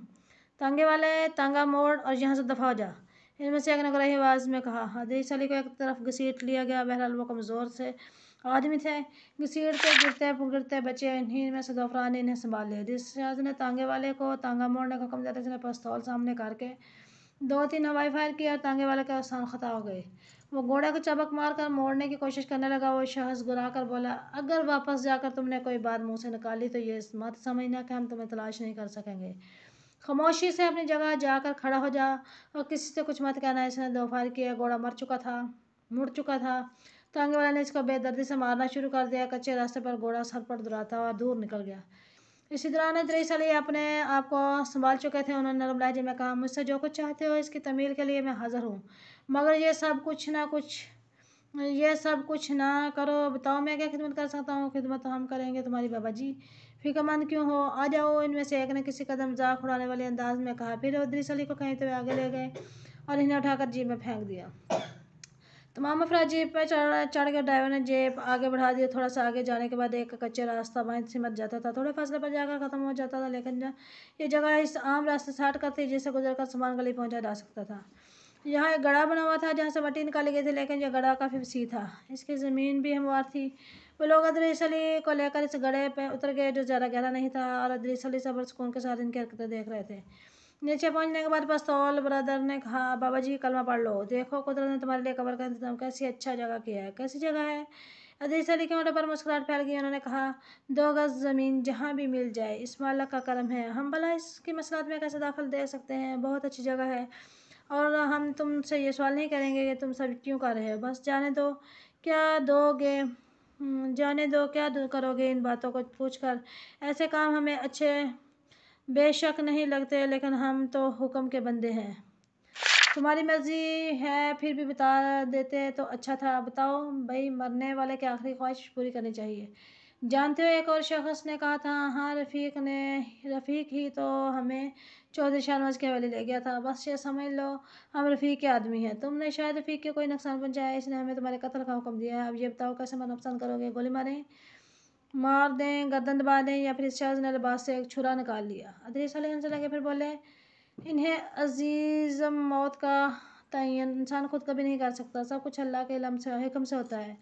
Speaker 1: तांगे वाले तांगा मोड़ और यहाँ से दफा हो जा इनमें से एक ने ग्रही आवाज़ में कहा हदीस हाँ, अली को एक तरफ घसीट लिया गया बहरहाल वो कमज़ोर से आदमी थे घसीटते गिरते पुगड़ते बचे इन्हीं में सदोफरान ने इन्हें संभाल लिया जिस ने तांगे वाले को तांगा मोड़ने का हुक्म दिया था पस्तौल सामने करके दो तीन हवाई फायर किया और तांगे वाले का आसान खता हो गए वो घोड़े को चबक मार कर मोड़ने की कोशिश करने लगा वो शहस घुरा कर बोला अगर वापस जाकर तुमने कोई बात मुँह से निकाली तो ये मत समझना कि हम तुम्हें तलाश नहीं कर सकेंगे खामोशी से अपनी जगह जाकर खड़ा हो जा और किसी से कुछ मत कहना इसने दो फायर किया घोड़ा मर चुका था मुड़ चुका था तो आगे वाले ने इसको बेदर्दी से मारना शुरू कर दिया कच्चे रास्ते पर घोड़ा सर पर दुरा था और दूर निकल गया इसी दौरान इदरीस अली अपने आप को संभाल चुके थे उन्होंने नरम लहजे में कहा मुझसे जो कुछ चाहते हो इसकी तमील के लिए मैं हाज़िर हूँ मगर ये सब कुछ ना कुछ ये सब कुछ ना करो बताओ मैं क्या खिदमत कर सकता हूँ खिदमत तो हम करेंगे तुम्हारी बाबा जी फिक्रमंद क्यों हो आ जाओ इनमें से एक ने किसी कदम जाक उड़ाने वाले अंदाज में कहा फिर उदरीस अली को कहीं तो आगे ले गए और इन्हें उठाकर जी में फेंक दिया तमाम तो अफराज जीप पर चढ़ के ड्राइवर ने जेब आगे बढ़ा दिया थोड़ा सा आगे जाने के बाद एक कच्चे रास्ता से सिमट जाता था थोड़े फासले पर जाकर ख़त्म हो जाता था लेकिन ये जगह इस आम रास्ते से हट कर तेजी गुजर कर सामान गली पहुँचा जा सकता था यहाँ एक गड़ा बना हुआ था जहाँ से मट्टी निकाली गई थी लेकिन यह गड़ा काफ़ी वसी था इसकी ज़मीन भी हमवार थी वो लोग अदरीस अली को लेकर इस गड़े पर उतर गए जो ज़्यादा गहरा नहीं था और अदरीस अली सबर सुकून के साथ इनकी हरकतें देख रहे थे नीचे पहुंचने के बाद बस पस्तौल ब्रदर ने कहा बाबा जी कलमा पढ़ लो देखो कुदरत ने तुम्हारे लिए कबर का इंतजाम कैसी अच्छा जगह किया है कैसी जगह है अदीस अली के मोटे पर मुस्कुराहट फैल गई उन्होंने कहा दो गज ज़मीन जहाँ भी मिल जाए इस मालक का कर्म है हम भला इसकी मसलात में कैसे दाखिल दे सकते हैं बहुत अच्छी जगह है और हम तुमसे ये सवाल नहीं करेंगे कि तुम सब क्यों कर रहे हो बस जाने दो क्या दोगे हम्म, जाने दो क्या करोगे इन बातों को पूछ कर ऐसे काम हमें अच्छे बेशक नहीं लगते लेकिन हम तो हुक्म के बंदे हैं तुम्हारी मर्ज़ी है फिर भी बता देते तो अच्छा था बताओ भाई मरने वाले की आखिरी ख्वाहिश पूरी करनी चाहिए जानते हो एक और शख्स ने कहा था हाँ रफ़ीक ने रफ़ीक ही तो हमें चौधरी शाहनवाज के हवाले ले गया था बस ये समझ लो हम रफ़ीक के आदमी हैं तुमने शायद रफ़ीक के कोई नुकसान पहुंचाया इसने हमें तुम्हारे कत्ल का हुक्म दिया है अब ये बताओ कैसे मना नुकसान करोगे गोली मारें मार दें गर्दन दबा दें या फिर शाह ने लिबास से एक छुरा निकाल लिया अदरीस के फिर बोले इन्हें अजीज़ मौत का तयन इंसान खुद कभी नहीं कर सकता सब कुछ अल्लाह के लम से हकम से होता है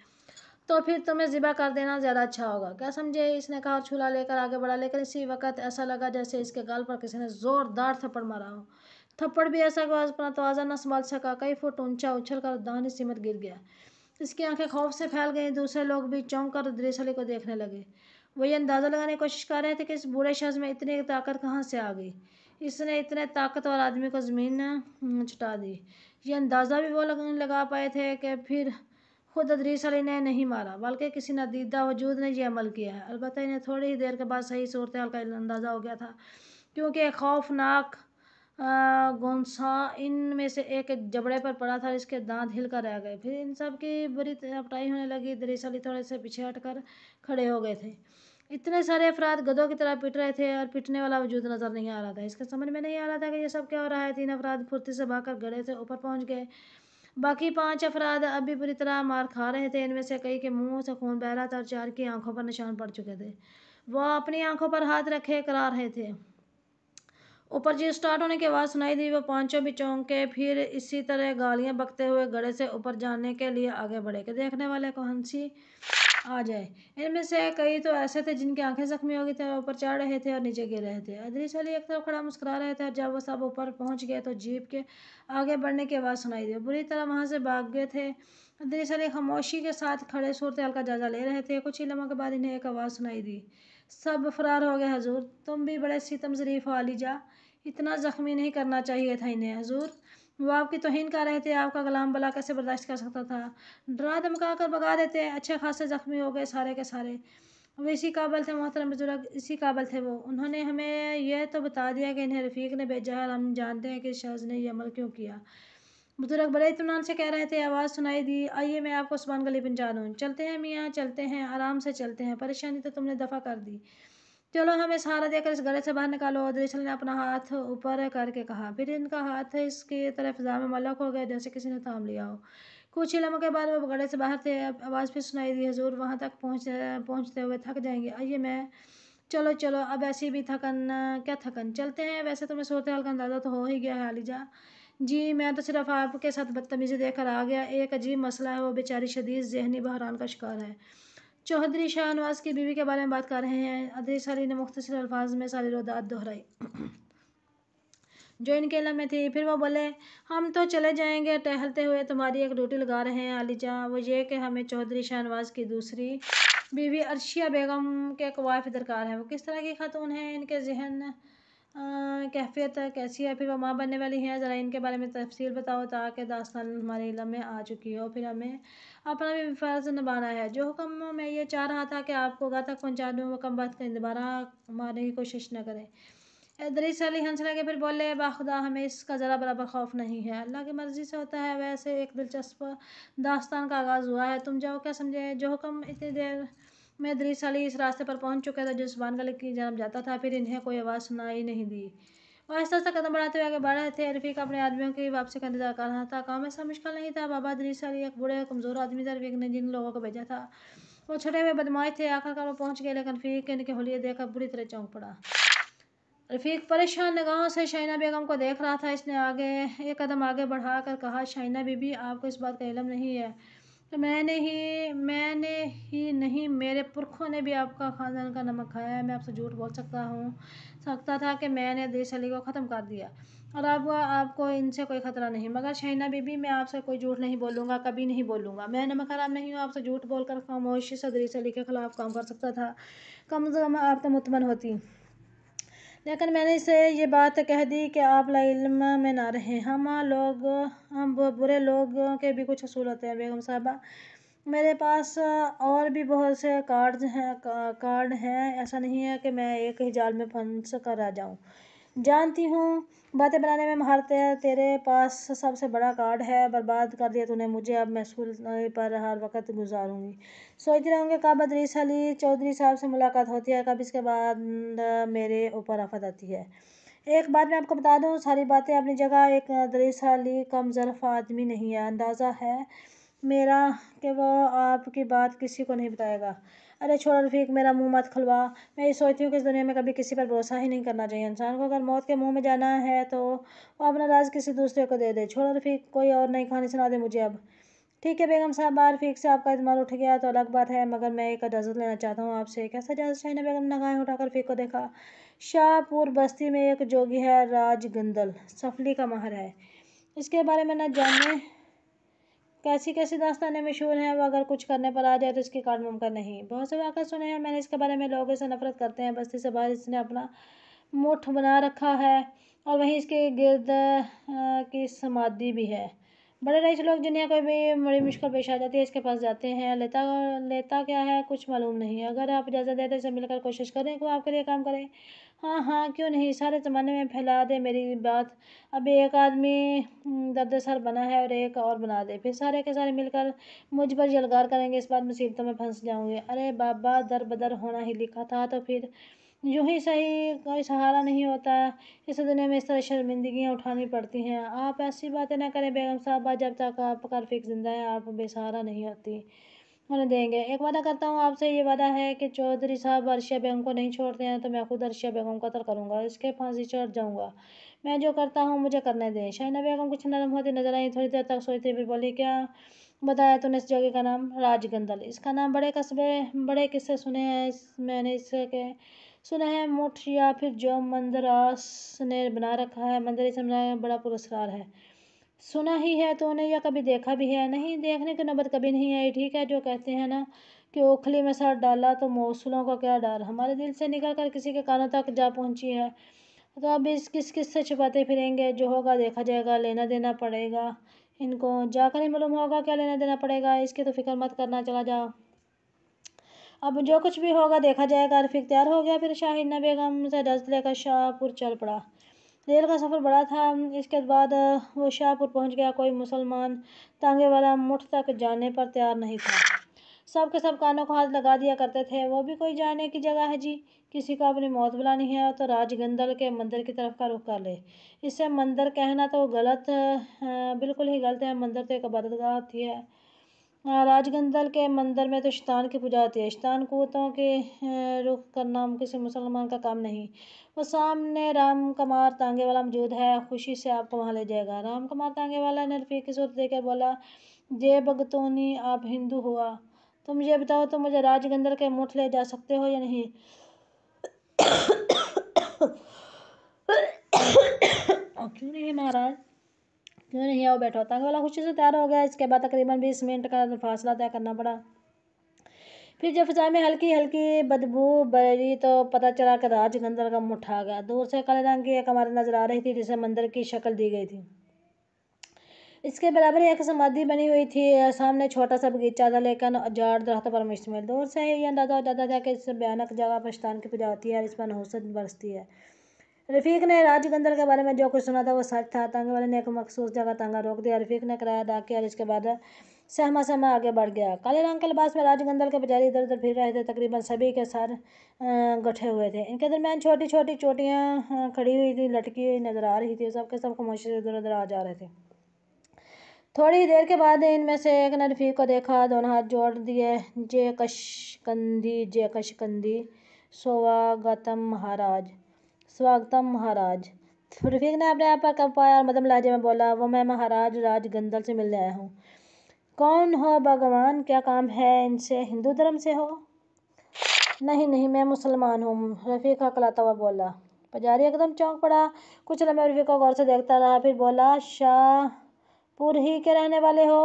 Speaker 1: तो फिर तुम्हें ज़िबा कर देना ज़्यादा अच्छा होगा क्या समझे इसने कहा छूला लेकर आगे बढ़ा लेकिन इसी वक्त ऐसा लगा जैसे इसके गाल पर किसी ने ज़ोरदार थप्पड़ मारा हो थप्पड़ भी ऐसा कि अपना तोज़ा न संभाल सका कई फुट ऊंचा उछल कर दानी सीमत गिर गया इसकी आंखें खौफ से फैल गईं दूसरे लोग भी चौंक कर अली को देखने लगे वो ये अंदाज़ा लगाने की कोशिश कर रहे थे कि इस बुरे शख्स में इतनी ताकत कहाँ से आ गई इसने इतने ताकतवर आदमी को ज़मीन चटा दी ये अंदाज़ा भी वो लगा पाए थे कि फिर खुद अदरीस अली ने नहीं मारा बल्कि किसी नदीदा वजूद ने यह अमल किया है अलबत्त इन्हें थोड़ी ही देर के बाद सही सूरत का अंदाज़ा हो गया था क्योंकि खौफनाक गोंसा इन में से एक जबड़े पर पड़ा था इसके दांत हिलकर रह गए फिर इन सब की बुरी अपटाई होने लगी दरेस थोड़े से पीछे हटकर खड़े हो गए थे इतने सारे अफराद गधों की तरह पिट रहे थे और पिटने वाला वजूद नज़र नहीं आ रहा था इसके समझ में नहीं आ रहा था कि ये सब क्या हो रहा है तीन अफराद फुर्ती से भागकर गड़े से ऊपर पहुंच गए बाकी पांच अफराद अब भी बुरी तरह मार खा रहे थे इनमें से कई के मुंह से खून बह रहा था और चार की आंखों पर निशान पड़ चुके थे वह अपनी आंखों पर हाथ रखे करा रहे थे ऊपर जी स्टार्ट होने की आवाज़ सुनाई दी वो पांचों भी चौंके फिर इसी तरह गालियां बकते हुए गड़े से ऊपर जाने के लिए आगे बढ़े के देखने वाले को हंसी आ जाए इनमें से कई तो ऐसे थे जिनकी आंखें जख्मी हो गई थी और ऊपर चढ़ रहे थे और नीचे गिर रहे थे अदरीस अली एक तरफ खड़ा मुस्कुरा रहे थे और जब वो सब ऊपर पहुंच गए तो जीप के आगे बढ़ने की आवाज़ सुनाई दी बुरी तरह वहाँ से भाग गए थे अदरीस अली खामोशी के साथ खड़े सूरत का जायजा ले रहे थे कुछ ही लम्हों के बाद इन्हें एक आवाज़ सुनाई दी सब फरार हो गए हजूर तुम भी बड़े सितम जरीफ वाली जा इतना ज़ख्मी नहीं करना चाहिए था इन्हें हजूर वो आपकी तोहन कर रहे थे आपका गुलाम भला कैसे बर्दाश्त कर सकता था डरा धमका कर भगा देते अच्छे खासे ज़ख्मी हो गए सारे के सारे वो इसी काबल थे मोहतरम बुजुर्ग इसी काबल थे वो उन्होंने हमें यह तो बता दिया कि इन्हें रफ़ीक ने भेजा है और हम जानते हैं कि शहज ने यह अमल क्यों किया बुजुर्ग बड़े इतमान से कह रहे थे आवाज़ सुनाई दी आइए मैं आपको सुबह गली पंजा दूँ चलते हैं मियाँ चलते हैं आराम से चलते हैं परेशानी तो तुमने दफ़ा कर दी चलो हमें सहारा देकर इस गले से बाहर निकालो दृश्य ने अपना हाथ ऊपर करके कहा फिर इनका हाथ इसकी तरफ जाम मलक हो गया जैसे किसी ने थाम लिया हो कुछ ही लम्हों के बाद वो गले से बाहर थे आवाज़ फिर सुनाई दी हजूर वहाँ तक पहुँच पहुँचते हुए थक जाएंगे आइए मैं चलो चलो अब ऐसी भी थकन क्या थकन चलते हैं वैसे तो मैं सूरत हाल का अंदाज़ा तो हो ही गया है अलीजा जी मैं तो सिर्फ आपके साथ बदतमीज़ी देखकर आ गया एक अजीब मसला है वो बेचारी शदीद जहनी बहरान का शिकार है चौधरी शाहनवाज की बीवी के बारे में बात कर रहे हैं अदरीस अली ने मुख्तर अल्फाज में सारी रोदात दोहराई जो इनके इलाम में थी फिर वो बोले हम तो चले जाएंगे टहलते हुए तुम्हारी एक ड्यूटी लगा रहे हैं अलीजा वो ये कि हमें चौधरी शाहनवाज की दूसरी बीवी अर्शिया बेगम के कवायफ दरकार है वो किस तरह की खातून है इनके जहन कैफियत कैसी है फिर वह माँ बनने वाली हैं ज़रा इनके बारे में तफसील बताओ ताकि दास्तान हमारे इलम में आ चुकी हो फिर हमें अपना भी फ़र्ज़ निभाना है जो हुक्म मैं ये चाह रहा था कि आपको गा तक पहुँचा दूँ वो कम बात करें दोबारा मारने की कोशिश न करें दरीस अली हंस लगे फिर बोले बाखुदा हमें इसका ज़रा बराबर खौफ नहीं है अल्लाह की मर्ज़ी से होता है वैसे एक दिलचस्प दास्तान का आगाज़ हुआ है तुम जाओ क्या समझे जो हुक्म इतनी देर मैं दृश्य अली इस रास्ते पर पहुंच चुका था जिस बानगले की जन्म जाता था फिर इन्हें कोई आवाज़ सुनाई नहीं दी वह आस्ता आस्ता कदम बढ़ाते हुए आगे बढ़ रहे थे रफीक अपने आदमियों की वापसी का इंतजार कर रहा था काम ऐसा मुश्किल नहीं था बाबा दृश्य अली एक बुरे कमज़ोर आदमी था रफीक ने जिन लोगों को भेजा था वो छोटे हुए बदमाश थे आखिरकार वो पहुँच गए लेकिन रफीक इनके होलिए देखकर बुरी तरह चौंक पड़ा रफीक परेशान निगाहों से शाइना बेगम को देख रहा था इसने आगे एक कदम आगे बढ़ाकर कहा शाइना बीबी आपको इस बात का इलम नहीं है तो मैंने ही मैंने ही नहीं मेरे पुरखों ने भी आपका ख़ानदान का नमक खाया है मैं आपसे झूठ बोल सकता हूँ सकता था कि मैंने देश अली को ख़त्म कर दिया और अब आपको इनसे कोई ख़तरा नहीं मगर शहीना बीबी मैं आपसे कोई झूठ नहीं बोलूँगा कभी नहीं बोलूँगा मैं नमक हराम नहीं हूँ आपसे झूठ बोलकर खामोशी सदरी अली के ख़िलाफ़ काम कर सकता था कम से कम आप तो मुतमन होती लेकिन मैंने इसे ये बात कह दी कि आप लाइल्म में ना रहें हम लोग हम बुरे लोगों के भी कुछ असूल होते हैं बेगम साहबा मेरे पास और भी बहुत से कार्ड हैं कार्ड हैं ऐसा नहीं है कि मैं एक ही जाल में फंस कर आ जाऊँ जानती हूँ बातें बनाने में महारत है तेरे पास सबसे बड़ा कार्ड है बर्बाद कर दिया तूने मुझे अब मैं स्कूल पर हर वक्त गुजारूंगी सोचती रहूँगी कब अदरीस अली चौधरी साहब से मुलाकात होती है कब इसके बाद मेरे ऊपर आफत आती है एक बात मैं आपको बता दूँ सारी बातें अपनी जगह एक अदरीस अली कम ज़रफ़ आदमी नहीं है अंदाज़ा है मेरा कि वो आपकी बात किसी को नहीं बताएगा अरे छोड़ रफ़ीक मेरा मुँह मत खुलवा मैं ये सोचती हूँ कि इस दुनिया में कभी किसी पर भरोसा ही नहीं करना चाहिए इंसान को अगर मौत के मुँह में जाना है तो वो अपना राज किसी दूसरे को दे दे छोड़ रफ़ीक कोई और नई कहानी सुना दे मुझे अब ठीक है बेगम साहब बार फीक से आपका इतमान उठ गया तो अलग बात है मगर मैं एक इजाज़त लेना चाहता हूँ आपसे कैसा इजाज़त शाहिना बेगम नगाएँ उठाकर फीक को देखा शाहपुर बस्ती में एक जोगी है राज गंदल सफली का महर है इसके बारे में न जाने कैसी कैसी दास्तान मशहूर हैं वो अगर कुछ करने पर आ जाए तो इसके कारण मुमकिन नहीं बहुत से वाक़ सुने हैं मैंने इसके बारे में लोगों से नफरत करते हैं बस्ती से बाहर इसने अपना मुठ बना रखा है और वहीं इसके गर्द की समाधि भी है बड़े रईस लोग जिन्हें कोई भी बड़ी मुश्किल पेश आ जाती है इसके पास जाते हैं लेता लेता क्या है कुछ मालूम नहीं है अगर आप इजाज़त देते तो इसे मिलकर कोशिश करें कि वो आपके लिए काम करें हाँ हाँ क्यों नहीं सारे ज़माने में फैला दे मेरी बात अब एक आदमी हम्म, दर्द सर बना है और एक और बना दे फिर सारे के सारे मिलकर मुझ पर जलगार करेंगे इस बार मुसीबतों में फंस जाऊँगी अरे बाबा दर बदर होना ही लिखा था तो फिर यूँ ही सही कोई सहारा नहीं होता इस दुनिया में इस तरह शर्मिंदगियाँ उठानी पड़ती हैं आप ऐसी बातें ना करें बेगम साहब जब तक आप कर फिक जिंदा है आप बेसहारा नहीं होती होने देंगे एक वादा करता हूँ आपसे ये वादा है कि चौधरी साहब अरशिया बेगम को नहीं छोड़ते हैं तो मैं खुद अरशिया बेगम कतल करूँगा इसके फांसी चढ़ जाऊँगा मैं जो करता हूँ मुझे करने दें शाइना बेगम कुछ नरम होती नजर आई थोड़ी देर तक सोचते फिर बोली क्या बताया तूने इस जगह का नाम राजगंदल इसका नाम बड़े कस्बे बड़े किस्से सुने हैं मैंने इसके सुने हैं मुठ या फिर जो मंदरास ने बना रखा है मंदिर इसे बनाया बड़ा पुरस्कार है सुना ही है तो उन्हें या कभी देखा भी है नहीं देखने की नौबत कभी नहीं आई ठीक है जो कहते हैं ना कि ओखली में सर डाला तो मौसलों का क्या डर हमारे दिल से निकल कर किसी के कानों तक जा पहुंची है तो अब इस किस किस से छुपाते फिरेंगे जो होगा देखा जाएगा लेना देना पड़ेगा इनको जाकर ही मालूम होगा क्या लेना देना पड़ेगा इसकी तो फिक्र मत करना चला जाओ अब जो कुछ भी होगा देखा जाएगा रफीक तैयार हो गया फिर शाहिना बेगम से डस्त लेकर शाहपुर चल पड़ा रेल का सफ़र बड़ा था इसके बाद वो शाहपुर पहुँच गया कोई मुसलमान तांगे वाला मुठ तक जाने पर तैयार नहीं था सब के सब कानों को हाथ लगा दिया करते थे वो भी कोई जाने की जगह है जी किसी को अपनी मौत बुलानी है तो राजगंदल के मंदिर की तरफ का रुख कर ले इससे मंदिर कहना तो गलत बिल्कुल ही गलत है मंदिर तो एक इबादत होती है हाँ, राजगंधल के मंदिर में तो शैतान की पूजा होती है शैतान कुतों के रुख करना किसी मुसलमान का काम नहीं वो सामने राम कुमार तांगे वाला मौजूद है खुशी से आपको वहाँ ले जाएगा राम कुमार तांगे वाला ने रफ़ीक की सूरत देकर बोला जे भगतोनी आप हिंदू हुआ तुम ये बताओ तो मुझे राजगंधल के मुठ ले जा सकते हो या नहीं क्यों नहीं महाराज क्यों नहीं आओ बैठो तंग वाला खुशी से तैयार हो गया इसके बाद तकरीबन बीस मिनट का फासला तय करना पड़ा फिर जब फिजा में हल्की हल्की बदबू बरी तो पता चला कि राज गंदर का मुठा गया दूर से काले रंग की एक हमारे नज़र आ रही थी जिसे मंदिर की शक्ल दी गई थी इसके बराबर एक समाधि बनी हुई थी सामने छोटा सा बगीचा था लेकिन जाड़ दरख्त पर मुश्तमिल दूर से ही अंदाजा हो जाता था कि इस भयानक जगह पर स्थान की पूजा होती है और इस पर नहूसत बरसती है रफ़ीक ने राजगंदर के बारे में जो कुछ सुना था वो सच था आतंक वाले ने एक मखसूस जगह तंगा रोक दिया रफ़ीक ने किराया अदा किया इसके बाद सहमा सहमा आगे बढ़ गया काले रंग के लिबास में राजगंदल के बेचारे इधर उधर फिर रहे थे तकरीबन सभी के सर गठे हुए थे इनके दरमियान छोटी छोटी चोटियाँ खड़ी हुई थी लटकी हुई नज़र आ रही थी सबके सब खामोशी से इधर उधर आ जा रहे थे थोड़ी देर के बाद इनमें से एक ने रफ़ीक को देखा दोनों हाथ जोड़ दिए जय कशकंदी जय कशकंदी सोवा गौतम महाराज स्वागतम महाराज रफीक तो ने अपने आप पर कब पाया और मदम लहजे में बोला वो मैं महाराज राज गंदल से मिलने आया हूँ कौन हो भगवान क्या काम है इनसे हिंदू धर्म से हो नहीं नहीं मैं मुसलमान हूँ रफ़ीक हकलाता हुआ बोला पुजारी एकदम चौंक पड़ा कुछ लम्बे रफ़ीक को गौर से देखता रहा फिर बोला शाहपुर ही के रहने वाले हो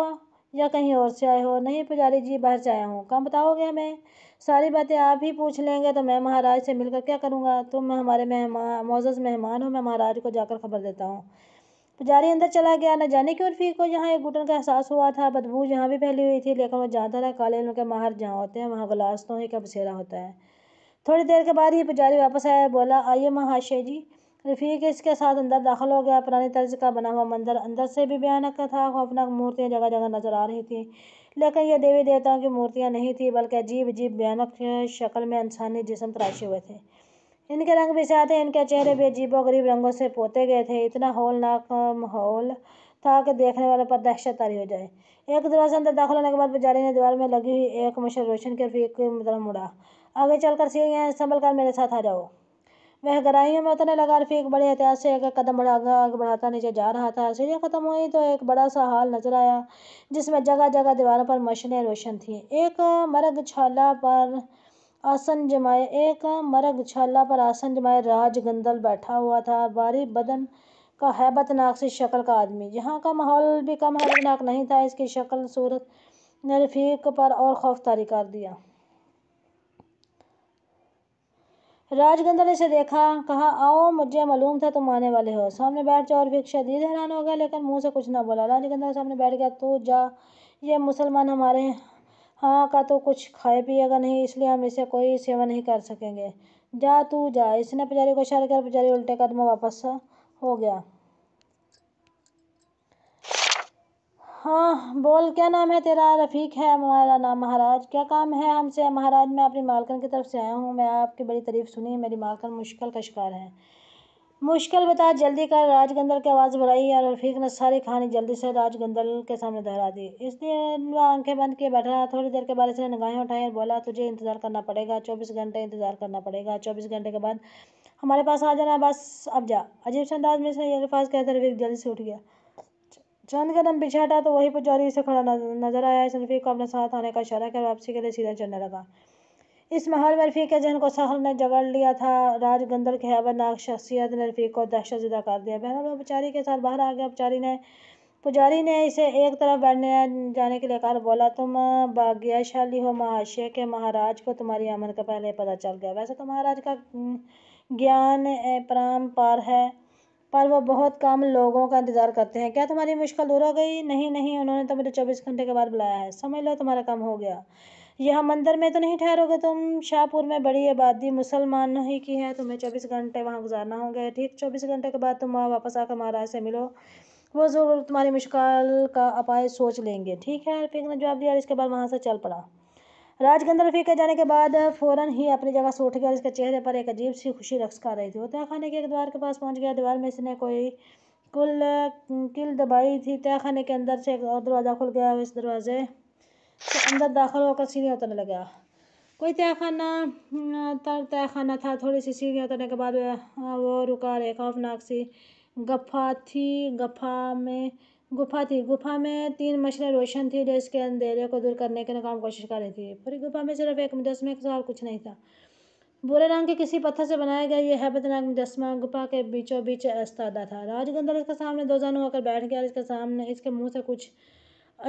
Speaker 1: या कहीं और से आए हो नहीं पुजारी जी बाहर से आया हूँ कहाँ बताओगे हमें सारी बातें आप ही पूछ लेंगे तो मैं महाराज से मिलकर क्या करूँगा तुम हमारे मेहमान मोज़ मेहमान हो मैं महाराज को जाकर खबर देता हूँ पुजारी अंदर चला गया न जाने की उर्फी को यहाँ एक घुटन का एहसास हुआ था बदबू यहाँ भी फैली हुई थी लेकिन वो जानता था काले के माहर जहाँ होते हैं वहाँ गलास तो ही का बसेरा होता है थोड़ी देर के बाद ही पुजारी वापस आया बोला आइए महाशय जी रफीक इसके साथ अंदर दाखिल हो गया पुरानी तर्ज का बना हुआ मंदिर अंदर से भी भयानक था खौफनाक मूर्तियाँ जगह जगह नजर आ रही थी लेकिन यह देवी देवताओं की मूर्तियां नहीं थी बल्कि अजीब अजीब भयानक शक्ल में इंसानी जिसम तराशे हुए थे इनके रंग भी बिछाते इनके चेहरे भी और गरीब रंगों से पोते गए थे इतना होलनाक माहौल था कि देखने वाले पर दहशत तारी हो जाए एक दरवाजे अंदर दाखिल होने के बाद पुजारी ने दीवार में लगी हुई एक मशर रोशन के फीक की मुड़ा आगे चलकर सीढ़ियां संभल कर मेरे साथ आ जाओ वह गहराइयों में उतरने लगा रफीक बड़े एहतियात से एक कदम बढ़ा आगे बढ़ाता नीचे जा रहा था सीढ़ियाँ ख़त्म हुई तो एक बड़ा सा हाल नजर आया जिसमें जगह जगह दीवारों पर मशीनें रोशन थीं एक मरग छाला पर आसन जमाए एक मरग छाला पर आसन जमाए राज गंदल बैठा हुआ था बारी बदन का हैबतनाक सी शक्ल का आदमी यहाँ का माहौल भी कम हैबतनाक नहीं था इसकी शक्ल सूरत ने रफीक पर और खौफ तारी कर दिया राजगंधर ने इसे देखा कहा आओ मुझे मालूम था तुम आने वाले हो सामने बैठ जाओ और भी शदीद हैरान हो गया लेकिन मुंह से कुछ ना बोला राजगंधर सामने बैठ गया तू जा ये मुसलमान हमारे हाँ का तो कुछ खाए पिएगा नहीं इसलिए हम इसे कोई सेवा नहीं कर सकेंगे जा तू जा इसने पुजारी को इशारा कर पुजारी उल्टे कदमों वापस हो गया हाँ बोल क्या नाम है तेरा रफ़ीक है हमारा नाम महाराज क्या काम है हमसे महाराज मैं अपनी मालकन की तरफ से आया हूँ मैं आपकी बड़ी तारीफ़ सुनी मेरी मालकन मुश्किल का शिकार है मुश्किल बता जल्दी कर राजगंदर की आवाज़ बुलाई और रफ़ीक ने सारी कहानी जल्दी से राजगंदर के सामने दोहरा दी इसलिए वह आंखें बंद किए बैठा रहा थोड़ी देर के बाद इसने नगाहें उठाई और बोला तुझे इंतज़ार करना पड़ेगा चौबीस घंटे इंतज़ार करना पड़ेगा चौबीस घंटे के बाद हमारे पास आ जाना बस अब जा अजीब से अंदाज में इसने ये अल्फाज कहते रफ़ीक जल्दी से उठ गया चंद का पीछे हटा तो वही पुजारी इसे खड़ा नजर आया रफीक को अपने साथ आने का इशारा कर वापसी के लिए सीधा चलने लगा इस माहौल में रफीक के जहन को सहल ने जगड़ लिया था राज गंदर के हैबरनाक शख्सियत ने रफीक को दहशत जुदा कर दिया बहरहाल वो पुजारी के साथ बाहर आ गया पुजारी ने पुजारी ने इसे एक तरफ बैठने जाने के लिए कहा बोला तुम भाग्यशाली हो महाशय के महाराज को तुम्हारी अमन का पहले पता चल गया वैसे तो महाराज का ज्ञान पराम पार है पर वह बहुत कम लोगों का इंतज़ार करते हैं क्या तुम्हारी मुश्किल दूर हो गई नहीं नहीं उन्होंने तो मुझे चौबीस घंटे के बाद बुलाया है समझ लो तुम्हारा काम हो गया यहाँ मंदिर में तो नहीं ठहरोगे तुम शाहपुर में बड़ी आबादी मुसलमान ही की है तुम्हें चौबीस घंटे वहाँ गुजारना होंगे ठीक चौबीस घंटे के बाद तुम वहाँ वापस आकर महाराज से मिलो वो ज़रूर तुम्हारी मुश्किल का अपाय सोच लेंगे ठीक है फिर ने जवाब दिया और इसके बाद वहाँ से चल पड़ा अंदर फीके जाने के बाद फौरन ही अपनी जगह से उठ गया और इसके चेहरे पर एक अजीब सी खुशी रक्स कर रही थी तहखाने के द्वार के पास पहुंच गया दीवार में इसने कोई कुल किल दबाई थी तहखाने के अंदर से एक और दरवाज़ा खुल गया इस दरवाजे से अंदर दाखिल होकर सीढ़ी उतरने लगा कोई तय खाना था थोड़ी सी सीढ़ियाँ उतरने के बाद वो रुका रहे खौफनाक सी गफा थी गफा में गुफ़ा थी गुफ़ा में तीन मशीनें रोशन थी जो इसके अंधेरे को दूर करने के नाकाम कोशिश कर रही थी पूरी गुफ़ा में सिर्फ एक मुजस्मे के साथ कुछ नहीं था बुरे रंग के किसी पत्थर से बनाया गया यह हैबतनाक मुजस्मा गुफा के बीचों बीच अस्तादा था राजगंधर इसके सामने दो जानू होकर बैठ गया और इसके सामने इसके मुँह से कुछ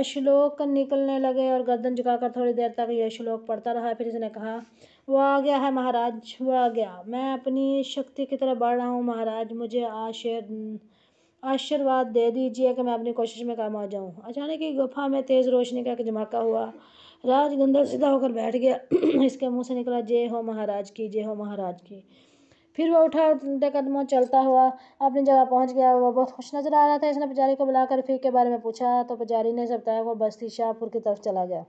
Speaker 1: अश्लोक निकलने लगे और गर्दन झुकाकर थोड़ी देर तक यह श्लोक पढ़ता रहा फिर इसने कहा वो आ गया है महाराज वो आ गया मैं अपनी शक्ति की तरफ बढ़ रहा हूँ महाराज मुझे आज शेर आशीर्वाद दे दीजिए कि मैं अपनी कोशिश में काम आ जाऊँ अचानक ही गुफा में तेज़ रोशनी का एक धमाका हुआ राज गंदर सीधा होकर बैठ गया इसके मुंह से निकला जय हो महाराज की जय हो महाराज की फिर वह उठा उल्टे कदमों चलता हुआ अपनी जगह पहुंच गया वह बहुत खुश नजर आ रहा था इसने पुजारी को बुलाकर फिर के बारे में पूछा तो पुजारी ने सब बताया वो बस्ती शाहपुर की तरफ चला गया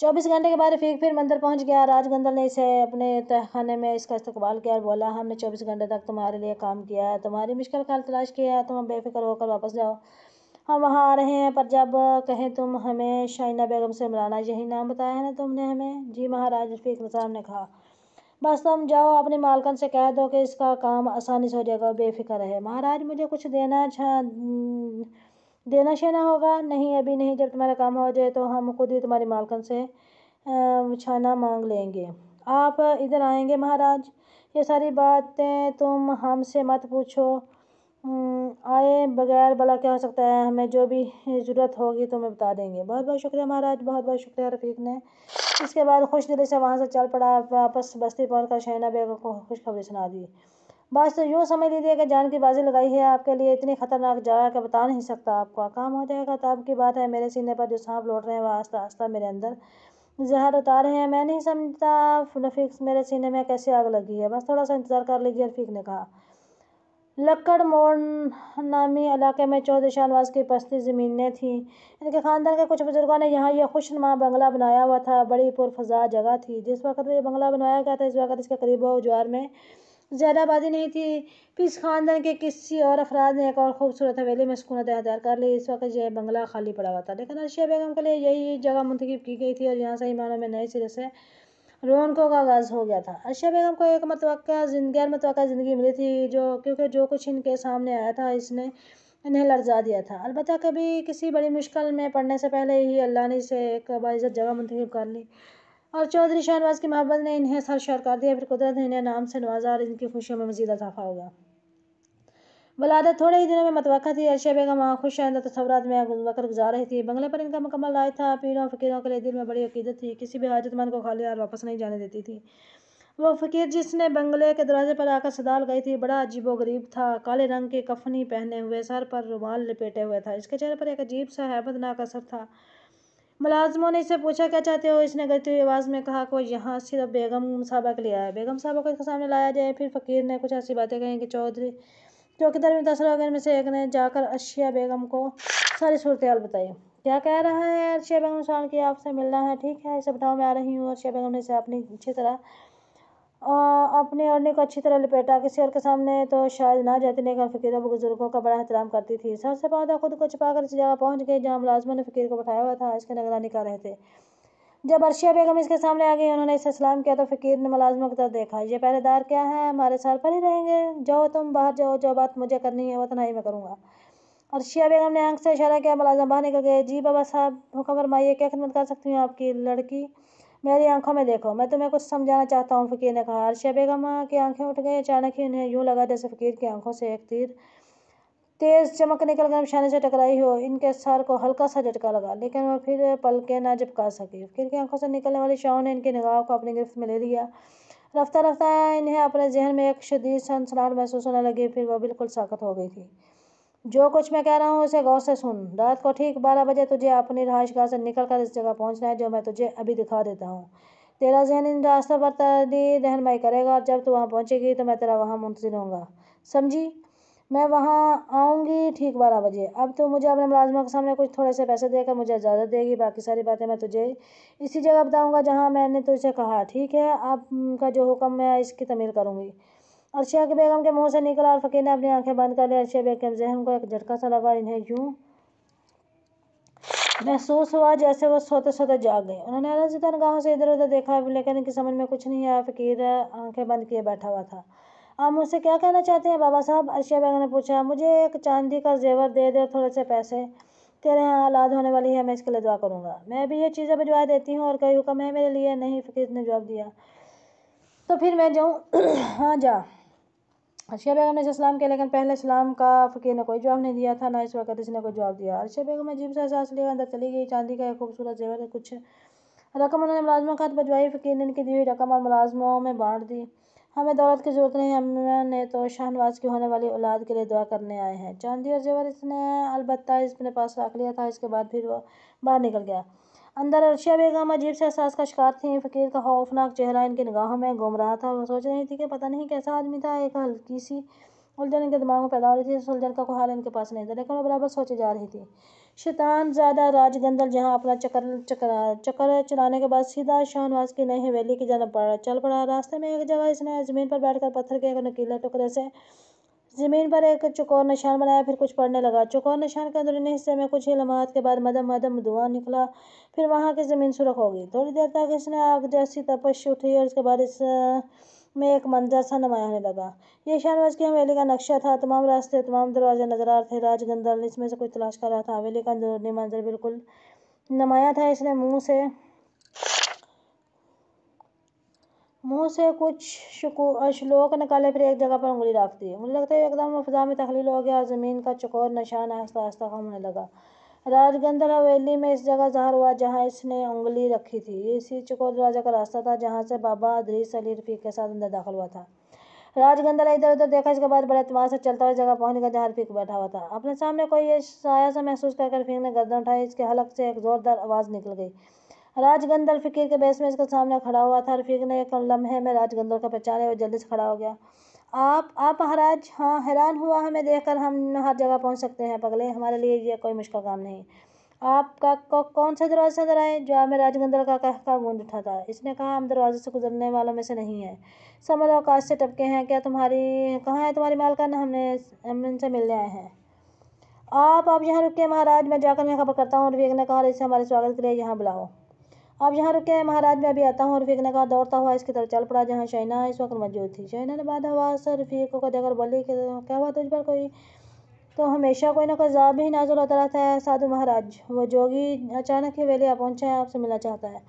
Speaker 1: चौबीस घंटे के बाद फिर फिर मंदिर पहुंच गया राजगंधल ने इसे अपने तहखाने में इसका इस्तेमाल किया और बोला हमने चौबीस घंटे तक तुम्हारे लिए काम किया है तुम्हारी मुश्किल का तलाश किया है तुम बेफिक्र होकर वापस जाओ हम वहाँ आ रहे हैं पर जब कहें तुम हमें शाइना बेगम से मिलाना यही नाम बताया है ना तुमने हमें जी महाराज रफीक साहब ने कहा बस तुम जाओ अपने मालकन से कह दो कि इसका काम आसानी से हो जाएगा बेफिक्र है महाराज मुझे कुछ देना देना शेना होगा नहीं अभी नहीं जब तुम्हारा काम हो जाए तो हम खुद ही तुम्हारे मालकन से छाना मांग लेंगे आप इधर आएंगे महाराज ये सारी बातें तुम हमसे मत पूछो आए बगैर भला क्या हो सकता है हमें जो भी ज़रूरत होगी तो हमें बता देंगे बहुत बहुत शुक्रिया महाराज बहुत बहुत शुक्रिया रफ़ीक ने इसके बाद खुश दिल से वहाँ से चल पड़ा वापस बस्ती पहुँच कर शहना बेग को खुशखबरी सुना दी बस तो यूँ समझ लीजिए कि जान की बाजी लगाई है आपके लिए इतनी ख़तरनाक जगह कि बता नहीं सकता आपको हाँ, काम हो जाएगा तब की बात है मेरे सीने पर जो सांप लौट रहे हैं वह आस्ता आस्ता मेरे अंदर जहर उतारे हैं मैं नहीं समझता फुलफिक मेरे सीने में कैसे आग लगी है बस थोड़ा सा इंतज़ार कर लीजिए रफीक ने कहा लक्कड़ मोड़ नामी इलाके में चौधरी शाहनवाज की पस्ती ज़मीनें थीं इनके ख़ानदान के कुछ बुज़ुर्गों ने यहाँ यह खुशनुमा बंगला बनाया हुआ था बड़ी पुरफजा जगह थी जिस वक्त यह बंगला बनवाया गया था इस वक्त इसके करीब जवार में ज़्यादा आबादी नहीं थी फिर इस ख़ानदान के किसी और अफराद ने एक और ख़ूबसूरत हवेली में सुकूनत तैयार कर ली इस वक्त यह बंगला खाली पड़ा हुआ था लेकिन अर्शिया बेगम के लिए यही जगह मुंतखब की गई थी और यहाँ सही मानों में नए सिरे से रौनकों का आगाज़ हो गया था अर्शिया बेगम को एक मतव गैर मतव ज़िंदगी मिली थी जो क्योंकि जो कुछ इनके सामने आया था इसने इन्हें लर्जा दिया था अलबत् कभी किसी बड़ी मुश्किल में पढ़ने से पहले ही अल्लाह ने इसे एक बाज़त जगह मुंतखब कर ली और चौधरी शाहनवाज की मोहब्बत ने इन्हें सर शर कर दिया फिर कुदरत ने इन्हें नाम से नवाजा और इनकी खुशियों में मजीद इजाफा हो बलादत थोड़े ही दिनों में मतवक़ थी अरशे बेगम वहाँ खुश आइंदा तस्वरत में वक्र गुजार रही थी बंगले पर इनका मुकम्मल राय था पीरों फ़कीरों के लिए दिल में बड़ी अकीदत थी किसी भी हाजतमंद को खाली हाल वापस नहीं जाने देती थी वो फ़कीर जिसने बंगले के दरवाजे पर आकर सदाल गई थी बड़ा अजीब गरीब था काले रंग की कफनी पहने हुए सर पर रुमाल लपेटे हुए था इसके चेहरे पर एक अजीब सा हैबतनाक असर था मुलाज़मों ने इससे पूछा क्या चाहते हो इसने गलती आवाज़ में कहा कोई यहाँ सिर्फ तो बेगम साहबा के लिए आया बेगम साहबा को इसके सामने लाया जाए फिर फ़कीर ने कुछ ऐसी बातें कहीं कि चौधरी चौकीदार में दस लोग में से एक ने जाकर अशिया बेगम को सारी सूरत हाल बताई क्या कह रहा है अरशिया बेगम शान की आपसे मिलना है ठीक है इसे बताओ मैं आ रही हूँ अरशिया बेगम ने इसे अपनी अच्छी तरह अपने ओढ़नी को अच्छी तरह लपेटा किसी और के सामने तो शायद ना जाती लेकिन फ़कीरों फकीर बुज़ुर्गों का बड़ा एहतराम करती थी सर से पौधा खुद को छुपा कर जगह पहुँच गई जहाँ मुलाजमों ने फ़कीर को बैठाया हुआ था इसके निगरानी कर रहे थे जब अर्शिया बेगम इसके सामने आ गई उन्होंने इसे सलाम किया तो फ़कीर ने मुलाजमों की तरफ देखा ये पहरेदार क्या है हमारे सर पर ही रहेंगे जाओ तुम बाहर जाओ जो बात मुझे करनी है वो तनाई में करूँगा अर्शिया बेगम ने आंख से इशारा किया मुलाजम बाहर निकल गए जी बाबा साहब हुक्म फरमाइए क्या खिदमत कर सकती हूँ आपकी लड़की मेरी आंखों में देखो मैं तुम्हें कुछ समझाना चाहता हूँ फ़कीर ने कहा अरशा बेगम की आंखें उठ गई अचानक ही उन्हें यूं लगा जैसे फ़कीर की आंखों से एक तीर तेज़ चमक निकल कर निशाने से टकराई हो इनके सर को हल्का सा झटका लगा लेकिन वह फिर पलके ना झपका सकी फ़कीर की आंखों से निकलने वाली शाह ने इनकी निगाह को अपनी गिरफ्त में ले लिया रफ्ता रफ्ता इन्हें अपने जहन में एक शदीद सनसनाट महसूस होने लगी फिर वह बिल्कुल साकत हो गई थी जो कुछ मैं कह रहा हूँ उसे गौर से सुन रात को ठीक बारह बजे तुझे अपनी रहाइश गाह से निकल कर इस जगह पहुँचना है जो मैं तुझे अभी दिखा देता हूँ तेरा जहन इन रास्तों पर तरदी रहनमई करेगा और जब तू वहाँ पहुँचेगी तो मैं तेरा वहाँ मुंतजर हूँ समझी मैं वहाँ आऊँगी ठीक बारह बजे अब तो मुझे अपने मुलाजमों के सामने कुछ थोड़े से पैसे देकर मुझे इजाज़त देगी बाकी सारी बातें मैं तुझे इसी जगह बताऊँगा जहाँ मैंने तुझसे कहा ठीक है आपका जो हुक्म मैं इसकी तमील करूँगी अर्शिया के बेगम के मुंह से निकला और फ़कीर ने अपनी आंखें बंद कर ली अर्शिया बेगम जहन को एक झटका सा लगा इन्हें यूँ महसूस हुआ जैसे वो सोते सोते जाग गए उन्होंने गाँव से इधर उधर देखा लेकिन इनकी समझ में कुछ नहीं आया फ़कीर आंखें बंद किए बैठा हुआ था आप मुझसे क्या कहना चाहते हैं बाबा साहब अर्शिया बेगम ने पूछा मुझे एक चांदी का जेवर दे दे थोड़े से पैसे तेरे यहाँ आलाद होने वाली है मैं इसके लिए दुआ करूँगा मैं भी ये चीज़ें भिजवा देती हूँ और कई हुक्म है मेरे लिए नहीं फ़कीर ने जवाब दिया तो फिर मैं जाऊँ हाँ जा अर्शिया बेगम ने इस्लाम किया लेकिन पहले इस्लाम का फ़कीर ने कोई जवाब नहीं दिया था ना इस वक्त इसने कोई जवाब दिया अर्शिया बेगम जिम से एहसास लिया अंदर चली गई चांदी का एक खूबसूरत जेवर कुछ रकम उन्होंने मुलाजमों का भजवाई फ़कीर ने इनकी दी हुई रकम और मुलाजमों में बांट दी हमें दौलत की ज़रूरत नहीं हमने तो शाहनवाज की होने वाली औलाद के लिए दुआ करने आए हैं चांदी और जेवर इसने अलबत्त इसने पास रख लिया था इसके बाद फिर वो बाहर निकल गया अंदर अर्शिया बेगम अजीब से एहसास का शिकार थी फ़कीर का खौफनाक चेहरा इनकी निगाहों में घूम रहा था और वो सोच रही थी कि पता नहीं कैसा आदमी था एक हल्की सी उलझन इनके दिमाग में पैदा हो रही थी इस उलझन का कोई इनके पास नहीं था लेकिन वो बराबर सोचे जा रही थी शैतान ज़्यादा राजगंदल जहाँ अपना चक्कर चक्कर चक्कर चलाने के बाद सीधा शाहनवाज की नई हवेली की जाना पड़ा चल पड़ा रास्ते में एक जगह इसने ज़मीन पर बैठकर पत्थर के एक नकीले टुकड़े से जमीन पर एक चकोर निशान बनाया फिर कुछ पढ़ने लगा चकोर निशान के अंदरूनी हिस्से में कुछ ही लम्हात के बाद मदम मदम धुआं निकला फिर वहाँ की ज़मीन सुरख हो गई थोड़ी देर तक इसने आग जैसी तपश उठी और उसके बाद इस में एक मंजर सा नमाया होने लगा ये शाहनवाज की हवेली का नक्शा था तमाम रास्ते तमाम दरवाजे नजर आ रहे थे राज गंदल इसमें से कुछ तलाश कर रहा था हवेली का अंदरूनी मंजर बिल्कुल नमाया था इसने मुँह से मुंह से कुछ श्लोक निकाले फिर एक जगह पर उंगली रख दी उंगली लगता है एकदम फजा में तखलील हो गया और ज़मीन का चकोर निशान आहिस्ता आहिस्ता कम होने लगा राजगंधर हवेली में इस जगह जहर हुआ जहाँ इसने उंगली रखी थी ये इसी चकोर दरवाजा का रास्ता था जहाँ से बाबा अदरीस अली रफीक के साथ अंदर दाखिल हुआ था राजगंधर इधर उधर देखा इसके बाद बड़े अतमाद से चलता हुआ जगह पहुँच गया जहाँ रफीक बैठा हुआ था अपने सामने कोई ये साया सा महसूस करके रफीक ने गर्दन उठाई इसके हलक से एक ज़ोरदार आवाज़ निकल गई राजगंदर फकीर के बेस में इसके सामने खड़ा हुआ था रफीक ने एक लम्हे में राजगंदर का पहचान और जल्दी से खड़ा हो गया आप आप महाराज हाँ हैरान हुआ हमें देखकर हम हर जगह पहुंच सकते हैं पगले हमारे लिए यह कोई मुश्किल काम नहीं आपका कौन सा दरवाज़ा से अंदर आए जवाब राजगंदर का कह का गूंज उठा था इसने कहा हम दरवाजे से गुजरने वालों में से नहीं है समझ अवकाश से टपके हैं क्या तुम्हारी कहाँ है तुम्हारी मालकान हमने हम इनसे मिलने आए हैं आप आप यहाँ रुके महाराज मैं जाकर मैं खबर करता हूँ और ने कहा इसे हमारे स्वागत के लिए यहाँ बुलाओ अब यहाँ रुके महाराज में अभी आता हूँ रफीक ने कहा दौड़ता हुआ इसकी तरफ चल पड़ा जहाँ शैना इस वक्त मौजूद थी शैना ने बाद हवा से रफीक को देखकर बोली कि क्या हुआ तुझ पर कोई तो हमेशा कोई ना कोई जवाब ही नाजुल होता रहता है साधु महाराज वो जोगी अचानक ही वेलिया पहुँचा है आपसे मिलना चाहता है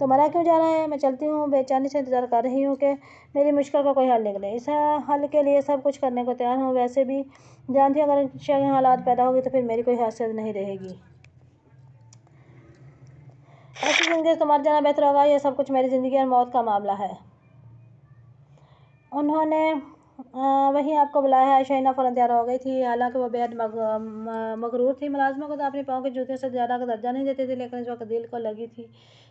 Speaker 1: तो मरा क्यों जाना है मैं चलती हूँ बेचैनी से इंतज़ार कर रही हूँ कि मेरी मुश्किल का कोई हल निकले इस हल के लिए सब कुछ करने को तैयार हूँ वैसे भी जानती अगर हालात पैदा होगी तो फिर मेरी कोई हैसियत नहीं रहेगी ऐसी जिंदगी से मर जाना बेहतर होगा यह सब कुछ मेरी ज़िंदगी और मौत का मामला है उन्होंने वहीं आपको बुलाया है शहीना फ़ौरन तैयार हो गई थी हालांकि वो बेहद मकरूर थी मुलाजमों को तो अपने पाँव के जूते से ज़्यादा का दर्जा नहीं देते थे लेकिन इस वक्त दिल को लगी थी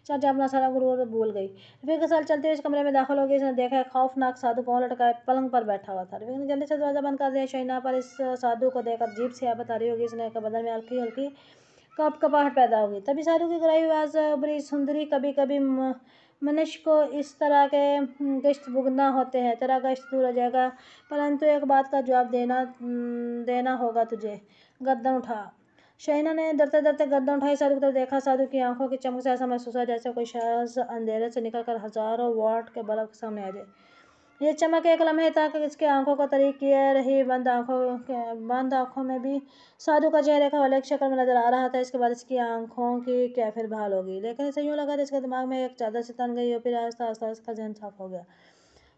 Speaker 1: चाचा अपना सारा गुरूर भूल गई रफीक के साथ चलते हुए इस कमरे में दाखिल हो गई इसने देखा है खौफनाक साधु पाँव लटकाए पलंग पर बैठा हुआ था रफीक ने जल्दी से दरवाज़ा बंद कर दिया शहीना पर इस साधु को देखकर जीप से आप बता रही होगी इसने बदल में हल्की हल्की कपकपाहट पैदा होगी तभी साधु की ग्राही आवाज़ बड़ी सुंदरी कभी कभी मनुष्य को इस तरह के हम्म, गश्त भुगतना होते हैं तेरा गश्त दूर हो जाएगा परंतु एक बात का जवाब देना हम्म, देना होगा तुझे गर्दन उठा शहीना ने डरते डरते गर्दन उठाई साधु की तरफ देखा साधु की आंखों की चमक से ऐसा महसूस हुआ जैसे कोई शहर अंधेरे से निकलकर हजारों वाट के बल्ब के सामने आ जाए ये चमक एक लम्हे तक इसकी आंखों का तरी किए रही बंद आंखों बंद आंखों में भी साधु का चेहरे का अलग शक्ल में नजर आ रहा था इसके बाद इसकी आंखों की कैफिर बहाल होगी लेकिन इसे यूँ लगा था इसके दिमाग में एक चादर से तन गई और फिर आस्ता आस्ता इसका जहन साफ हो गया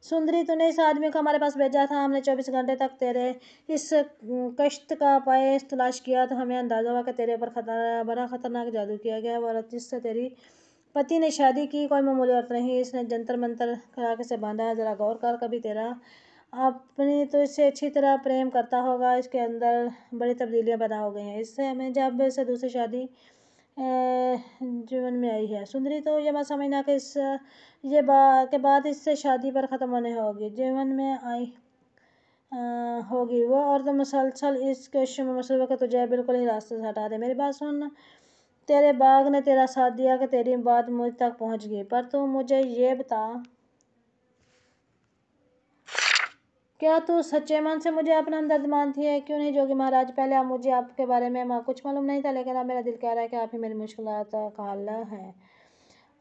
Speaker 1: सुंदरी तूने इस आदमी को हमारे पास भेजा था हमने चौबीस घंटे तक तेरे इस कश्त का पाए तलाश किया तो हमें अंदाजा हुआ कि तेरे ऊपर खतरा बड़ा खतरनाक जादू किया गया और जिससे तेरी पति ने शादी की कोई मामूली औरत नहीं इसने जंतर मंतर करा के से बांधा है ज़रा गौर कर कभी तेरा अपनी तो इससे अच्छी तरह प्रेम करता होगा इसके अंदर बड़ी तब्दीलियाँ पैदा हो गई हैं इससे हमें जब इसे दूसरी शादी जीवन में आई है सुंदरी तो ये बात समझना कि इस ये बा के बाद इससे शादी पर ख़त्म होने होगी जीवन में आई होगी वो और तो मुसलसल इस क्वेश्चन में मुसलसल का तुझे बिल्कुल ही रास्ते से हटा दे मेरी बात सुन तेरे बाग ने तेरा साथ दिया कि तेरी बात मुझ तक पहुंच गई पर तू मुझे ये बता क्या तू सच्चे मन से मुझे अपना दर्द मानती है क्यों नहीं जोगी महाराज पहले आप मुझे आपके बारे में कुछ मालूम नहीं था लेकिन अब मेरा दिल कह रहा है कि आप ही मेरी मुश्किल का हल है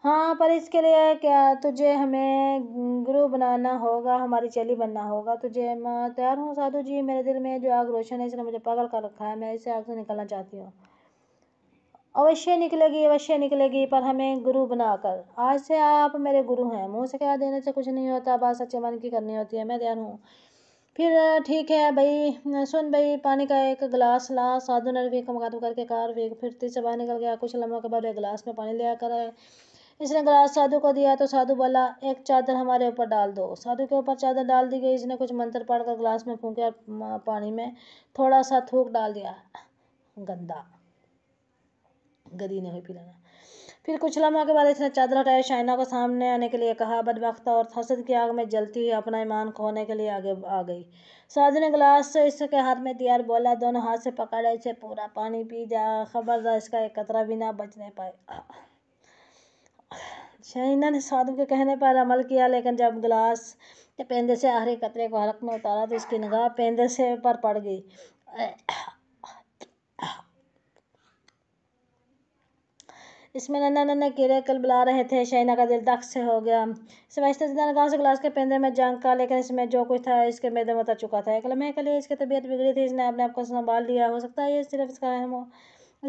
Speaker 1: हाँ पर इसके लिए क्या तुझे हमें गुरु बनाना होगा हमारी चली बनना होगा तुझे मैं तैयार हूँ साधु जी मेरे दिल में जो आग रोशन है इसने मुझे पागल कर रखा है मैं इसे आग से निकलना चाहती हूँ अवश्य निकलेगी अवश्य निकलेगी पर हमें गुरु बनाकर आज से आप मेरे गुरु हैं मुँह से क्या देने से कुछ नहीं होता बात सच्चे मन की करनी होती है मैं तैयार हूँ फिर ठीक है भाई सुन भाई पानी का एक गिलास ला साधु ने भी मुकादम करके कार वेग फिर से बाहर निकल गया कुछ लम्बा के बाद एक गिलास में पानी ले आकर इसने गिलास साधु को दिया तो साधु बोला एक चादर हमारे ऊपर डाल दो साधु के ऊपर चादर डाल दी गई इसने कुछ मंत्र पढ़कर गिलास में फूके पानी में थोड़ा सा थूक डाल दिया गंदा ने हुए पिलाना फिर कुछ लम्हों के बाद इसने चादर हटाई शाइना को सामने आने के लिए कहा बदबख्त और हसद की आग में जलती हुई अपना ईमान खोने के लिए आगे आ गई साधु ने गिलास इसके हाथ में दिया बोला दोनों हाथ से पकड़े इसे पूरा पानी पी जा खबरदार इसका एक कतरा भी ना बचने पाए शाइना ने साधु के कहने पर अमल किया लेकिन जब गिलास के पेंदे से आखिरी कतरे को हरक में उतारा तो इसकी निगाह पेंदे से पर पड़ गई इसमें नन्ना नन्ना कीड़े कल बुला रहे थे शहना का दिल से हो गया समझते थे गाँव से गिलास के पेंदे में जंग का लेकिन इसमें जो कुछ था इसके मैदे में उतर चुका था एक लम्हे के लिए इसकी तबीयत बिगड़ी थी इसने अपने आप को संभाल लिया हो सकता है ये सिर्फ इसका हम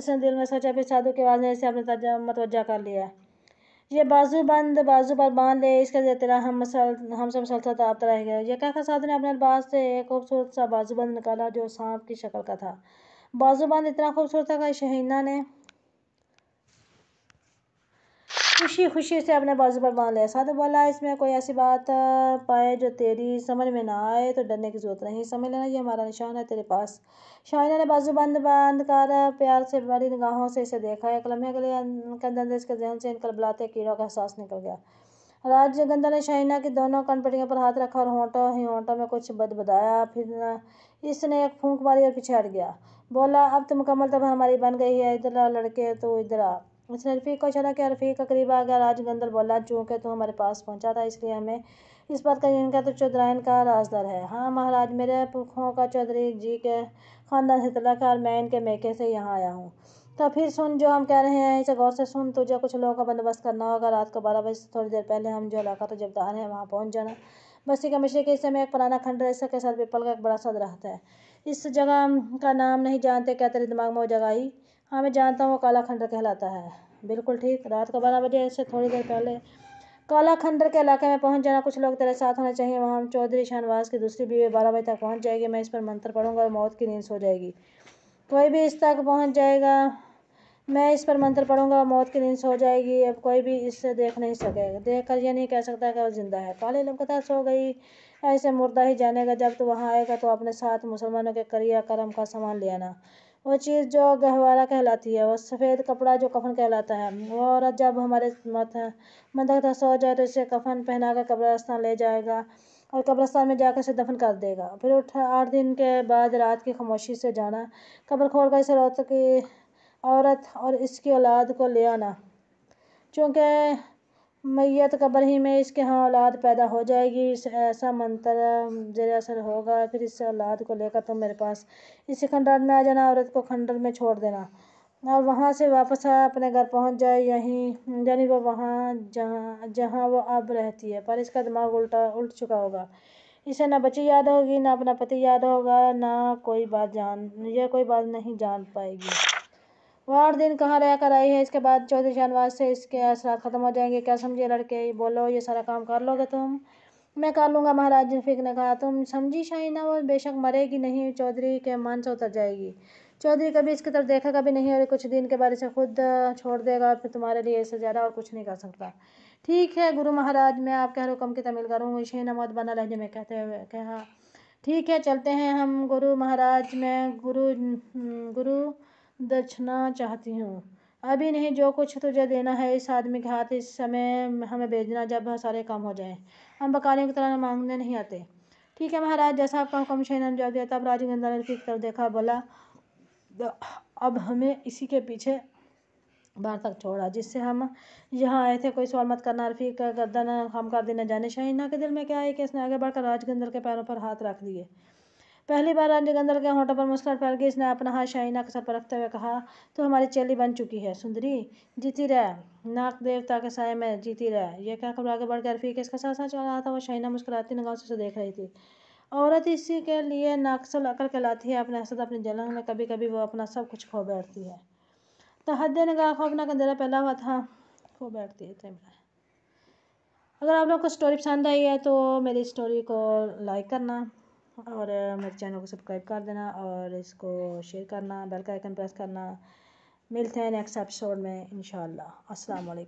Speaker 1: उसने दिल में सोचा फिर साधु की आवाज़ ने इसे अपने मतवजा कर लिया ये बाजू बंद बाजू पर बांध ले इसका तेरा हम मसल हमसे मसलसल तापता रह गया ये कहकर साधु ने अपने लिबास से एक खूबसूरत सा बाजूबंद निकाला जो सांप की शक्ल का था बाजूबंद इतना खूबसूरत था कि शहीना ने खुशी खुशी से अपने बाजू पर बांध लिया साथ बोला इसमें कोई ऐसी बात पाए जो तेरी समझ में ना आए तो डरने की जरूरत नहीं समझ लेना ये हमारा निशान है तेरे पास शाहिना ने बाजू बंद बंद कर प्यार से बड़ी निगाहों से इसे देखा एक लम्हे के लिए अं, कंदन इसके जहन से इनकल बुलाते कीड़ों का एहसास निकल गया राजगंधा ने शाहिना की दोनों कनपटियों पर हाथ रखा और होंटों ही होंटों में कुछ बदबदाया फिर इसने एक फूंक मारी और पीछे हट गया बोला अब तो मुकम्मल तब हमारी बन गई है इधर लड़के तो इधर आ उसने रफीक को इशारा किया रफीक का करीब आ गया गंदर बोला चूँकि तू हमारे पास पहुँचा था इसलिए हमें इस बात का यकीन तो चौधराइन का राजदर है हाँ महाराज मेरे पुरखों का चौधरी जी के ख़ानदान से तलक मैं इनके मेके से यहाँ आया हूँ तो फिर सुन जो हम कह रहे हैं इसे गौर से सुन तुझे कुछ लोगों का बंदोबस्त करना होगा रात को बारह बजे से थोड़ी देर पहले हम जो इलाका तो जबदार हैं वहाँ पहुँच जाना बस्ती के मशरक़ी हिस्से में एक पुराना खंडर हिस्सा के सर पिपल का एक बड़ा सा दरख्त है इस जगह का नाम नहीं जानते क्या तेरे दिमाग में वो जगह आई हाँ मैं जानता हूँ वो खंडर कहलाता है बिल्कुल ठीक रात को बारह बजे से थोड़ी देर पहले कालाखंडर के इलाके में पहुँच जाना कुछ लोग तेरे साथ होने चाहिए वहाँ हम चौधरी शाहनवाज की दूसरी बीवी बारह बजे तक पहुँच जाएगी मैं इस पर मंत्र पढ़ूंगा और मौत की नींद सो जाएगी कोई भी इस तक पहुँच जाएगा मैं इस पर मंत्र पढ़ूंगा और मौत की नींद सो जाएगी अब कोई भी इससे देख नहीं सकेगा देख कर यह नहीं कह सकता कि वो जिंदा है काले लमकता सो गई ऐसे मुर्दा ही जानेगा जब तो वहाँ आएगा तो अपने साथ मुसलमानों के करिया करम का सामान ले आना वो चीज़ जो गहवारा कहलाती है वो सफ़ेद कपड़ा जो कफ़न कहलाता है वो औरत जब हमारे माथा मदर का सो जाए तो इसे कफ़न पहना कर कब्रस्तान ले जाएगा और कब्रस्तान में जाकर इसे दफन कर देगा फिर उठ आठ दिन के बाद रात की खामोशी से जाना कब्र खोल कर इसे रोत की औरत और इसकी औलाद को ले आना चूँकि मैयत क़ब्र ही में इसके यहाँ औलाद पैदा हो जाएगी इस ऐसा मंत्र ज़ेर असर होगा फिर इस औलाद को लेकर तुम मेरे पास इसी खंडर में आ जाना औरत को खंडर में छोड़ देना और वहाँ से वापस अपने घर पहुँच जाए यहीं यानी वह वहाँ जहाँ जहाँ वो अब रहती है पर इसका दिमाग उल्टा उल्ट चुका होगा इसे ना बच्ची याद होगी ना अपना पति याद होगा ना कोई बात जान यह कोई बात नहीं जान पाएगी और दिन कहाँ रह कर आई है इसके बाद चौधरी शाहनवाज से इसके असरा ख़त्म हो जाएंगे क्या समझे लड़के बोलो ये सारा काम कर लोगे तुम मैं कर लूँगा महाराज जुल्फ़िक ने कहा तुम समझी ना वो बेशक मरेगी नहीं चौधरी के मन से उतर जाएगी चौधरी कभी इसकी तरफ देखा भी नहीं और कुछ दिन के बाद इसे खुद छोड़ देगा फिर तुम्हारे लिए इससे ज़्यादा और कुछ नहीं कर सकता ठीक है गुरु महाराज मैं आपके हर हुक्म की तमील करूँ शेन अहमद बना लहजे में कहते हुए कहा ठीक है चलते हैं हम गुरु महाराज में गुरु हम्म, गुरु दक्षिणा चाहती हूँ अभी नहीं जो कुछ तुझे देना है इस आदमी के हाथ इस समय हमें भेजना जब सारे काम हो जाए हम बकारियों की तरह मांगने नहीं आते ठीक है महाराज जैसा आपका हुक्म शेन ने जवाब दिया तब राजू गंदा ने की तरफ देखा बोला अब हमें इसी के पीछे बाहर तक छोड़ा जिससे हम यहाँ आए थे कोई सवाल मत करना रफी का गर्दन हम कर देना जाने शाहिना के दिल में क्या है कि इसने आगे बढ़कर राजगंदर के पैरों पर हाथ रख दिए पहली बार राजा गंदर के होटल पर मुस्कान फैल गई इसने अपना हाथ शाही नाक सर पर रखते हुए कहा तो हमारी चेली बन चुकी है सुंदरी जीती रह नाग देवता के साय में जीती रह यह खबर आगे बढ़कर फिर किसका साथ साथ चल रहा था वो शाइना मुस्कुराती नगाहों से उसे देख रही थी औरत इसी के लिए नाकसल अकल कहलाती है अपने हसद अपनी जलन में कभी कभी वो अपना सब कुछ खो बैठती है तो हद नगाह खौफ अपना गंदेरा फैला हुआ था खो बैठती है कैमरा अगर आप लोग को स्टोरी पसंद आई है तो मेरी स्टोरी को लाइक करना और मेरे चैनल को सब्सक्राइब कर देना और इसको शेयर करना बेल का आइकन प्रेस करना मिलते हैं नेक्स्ट एपिसोड में इन शाला असलकुम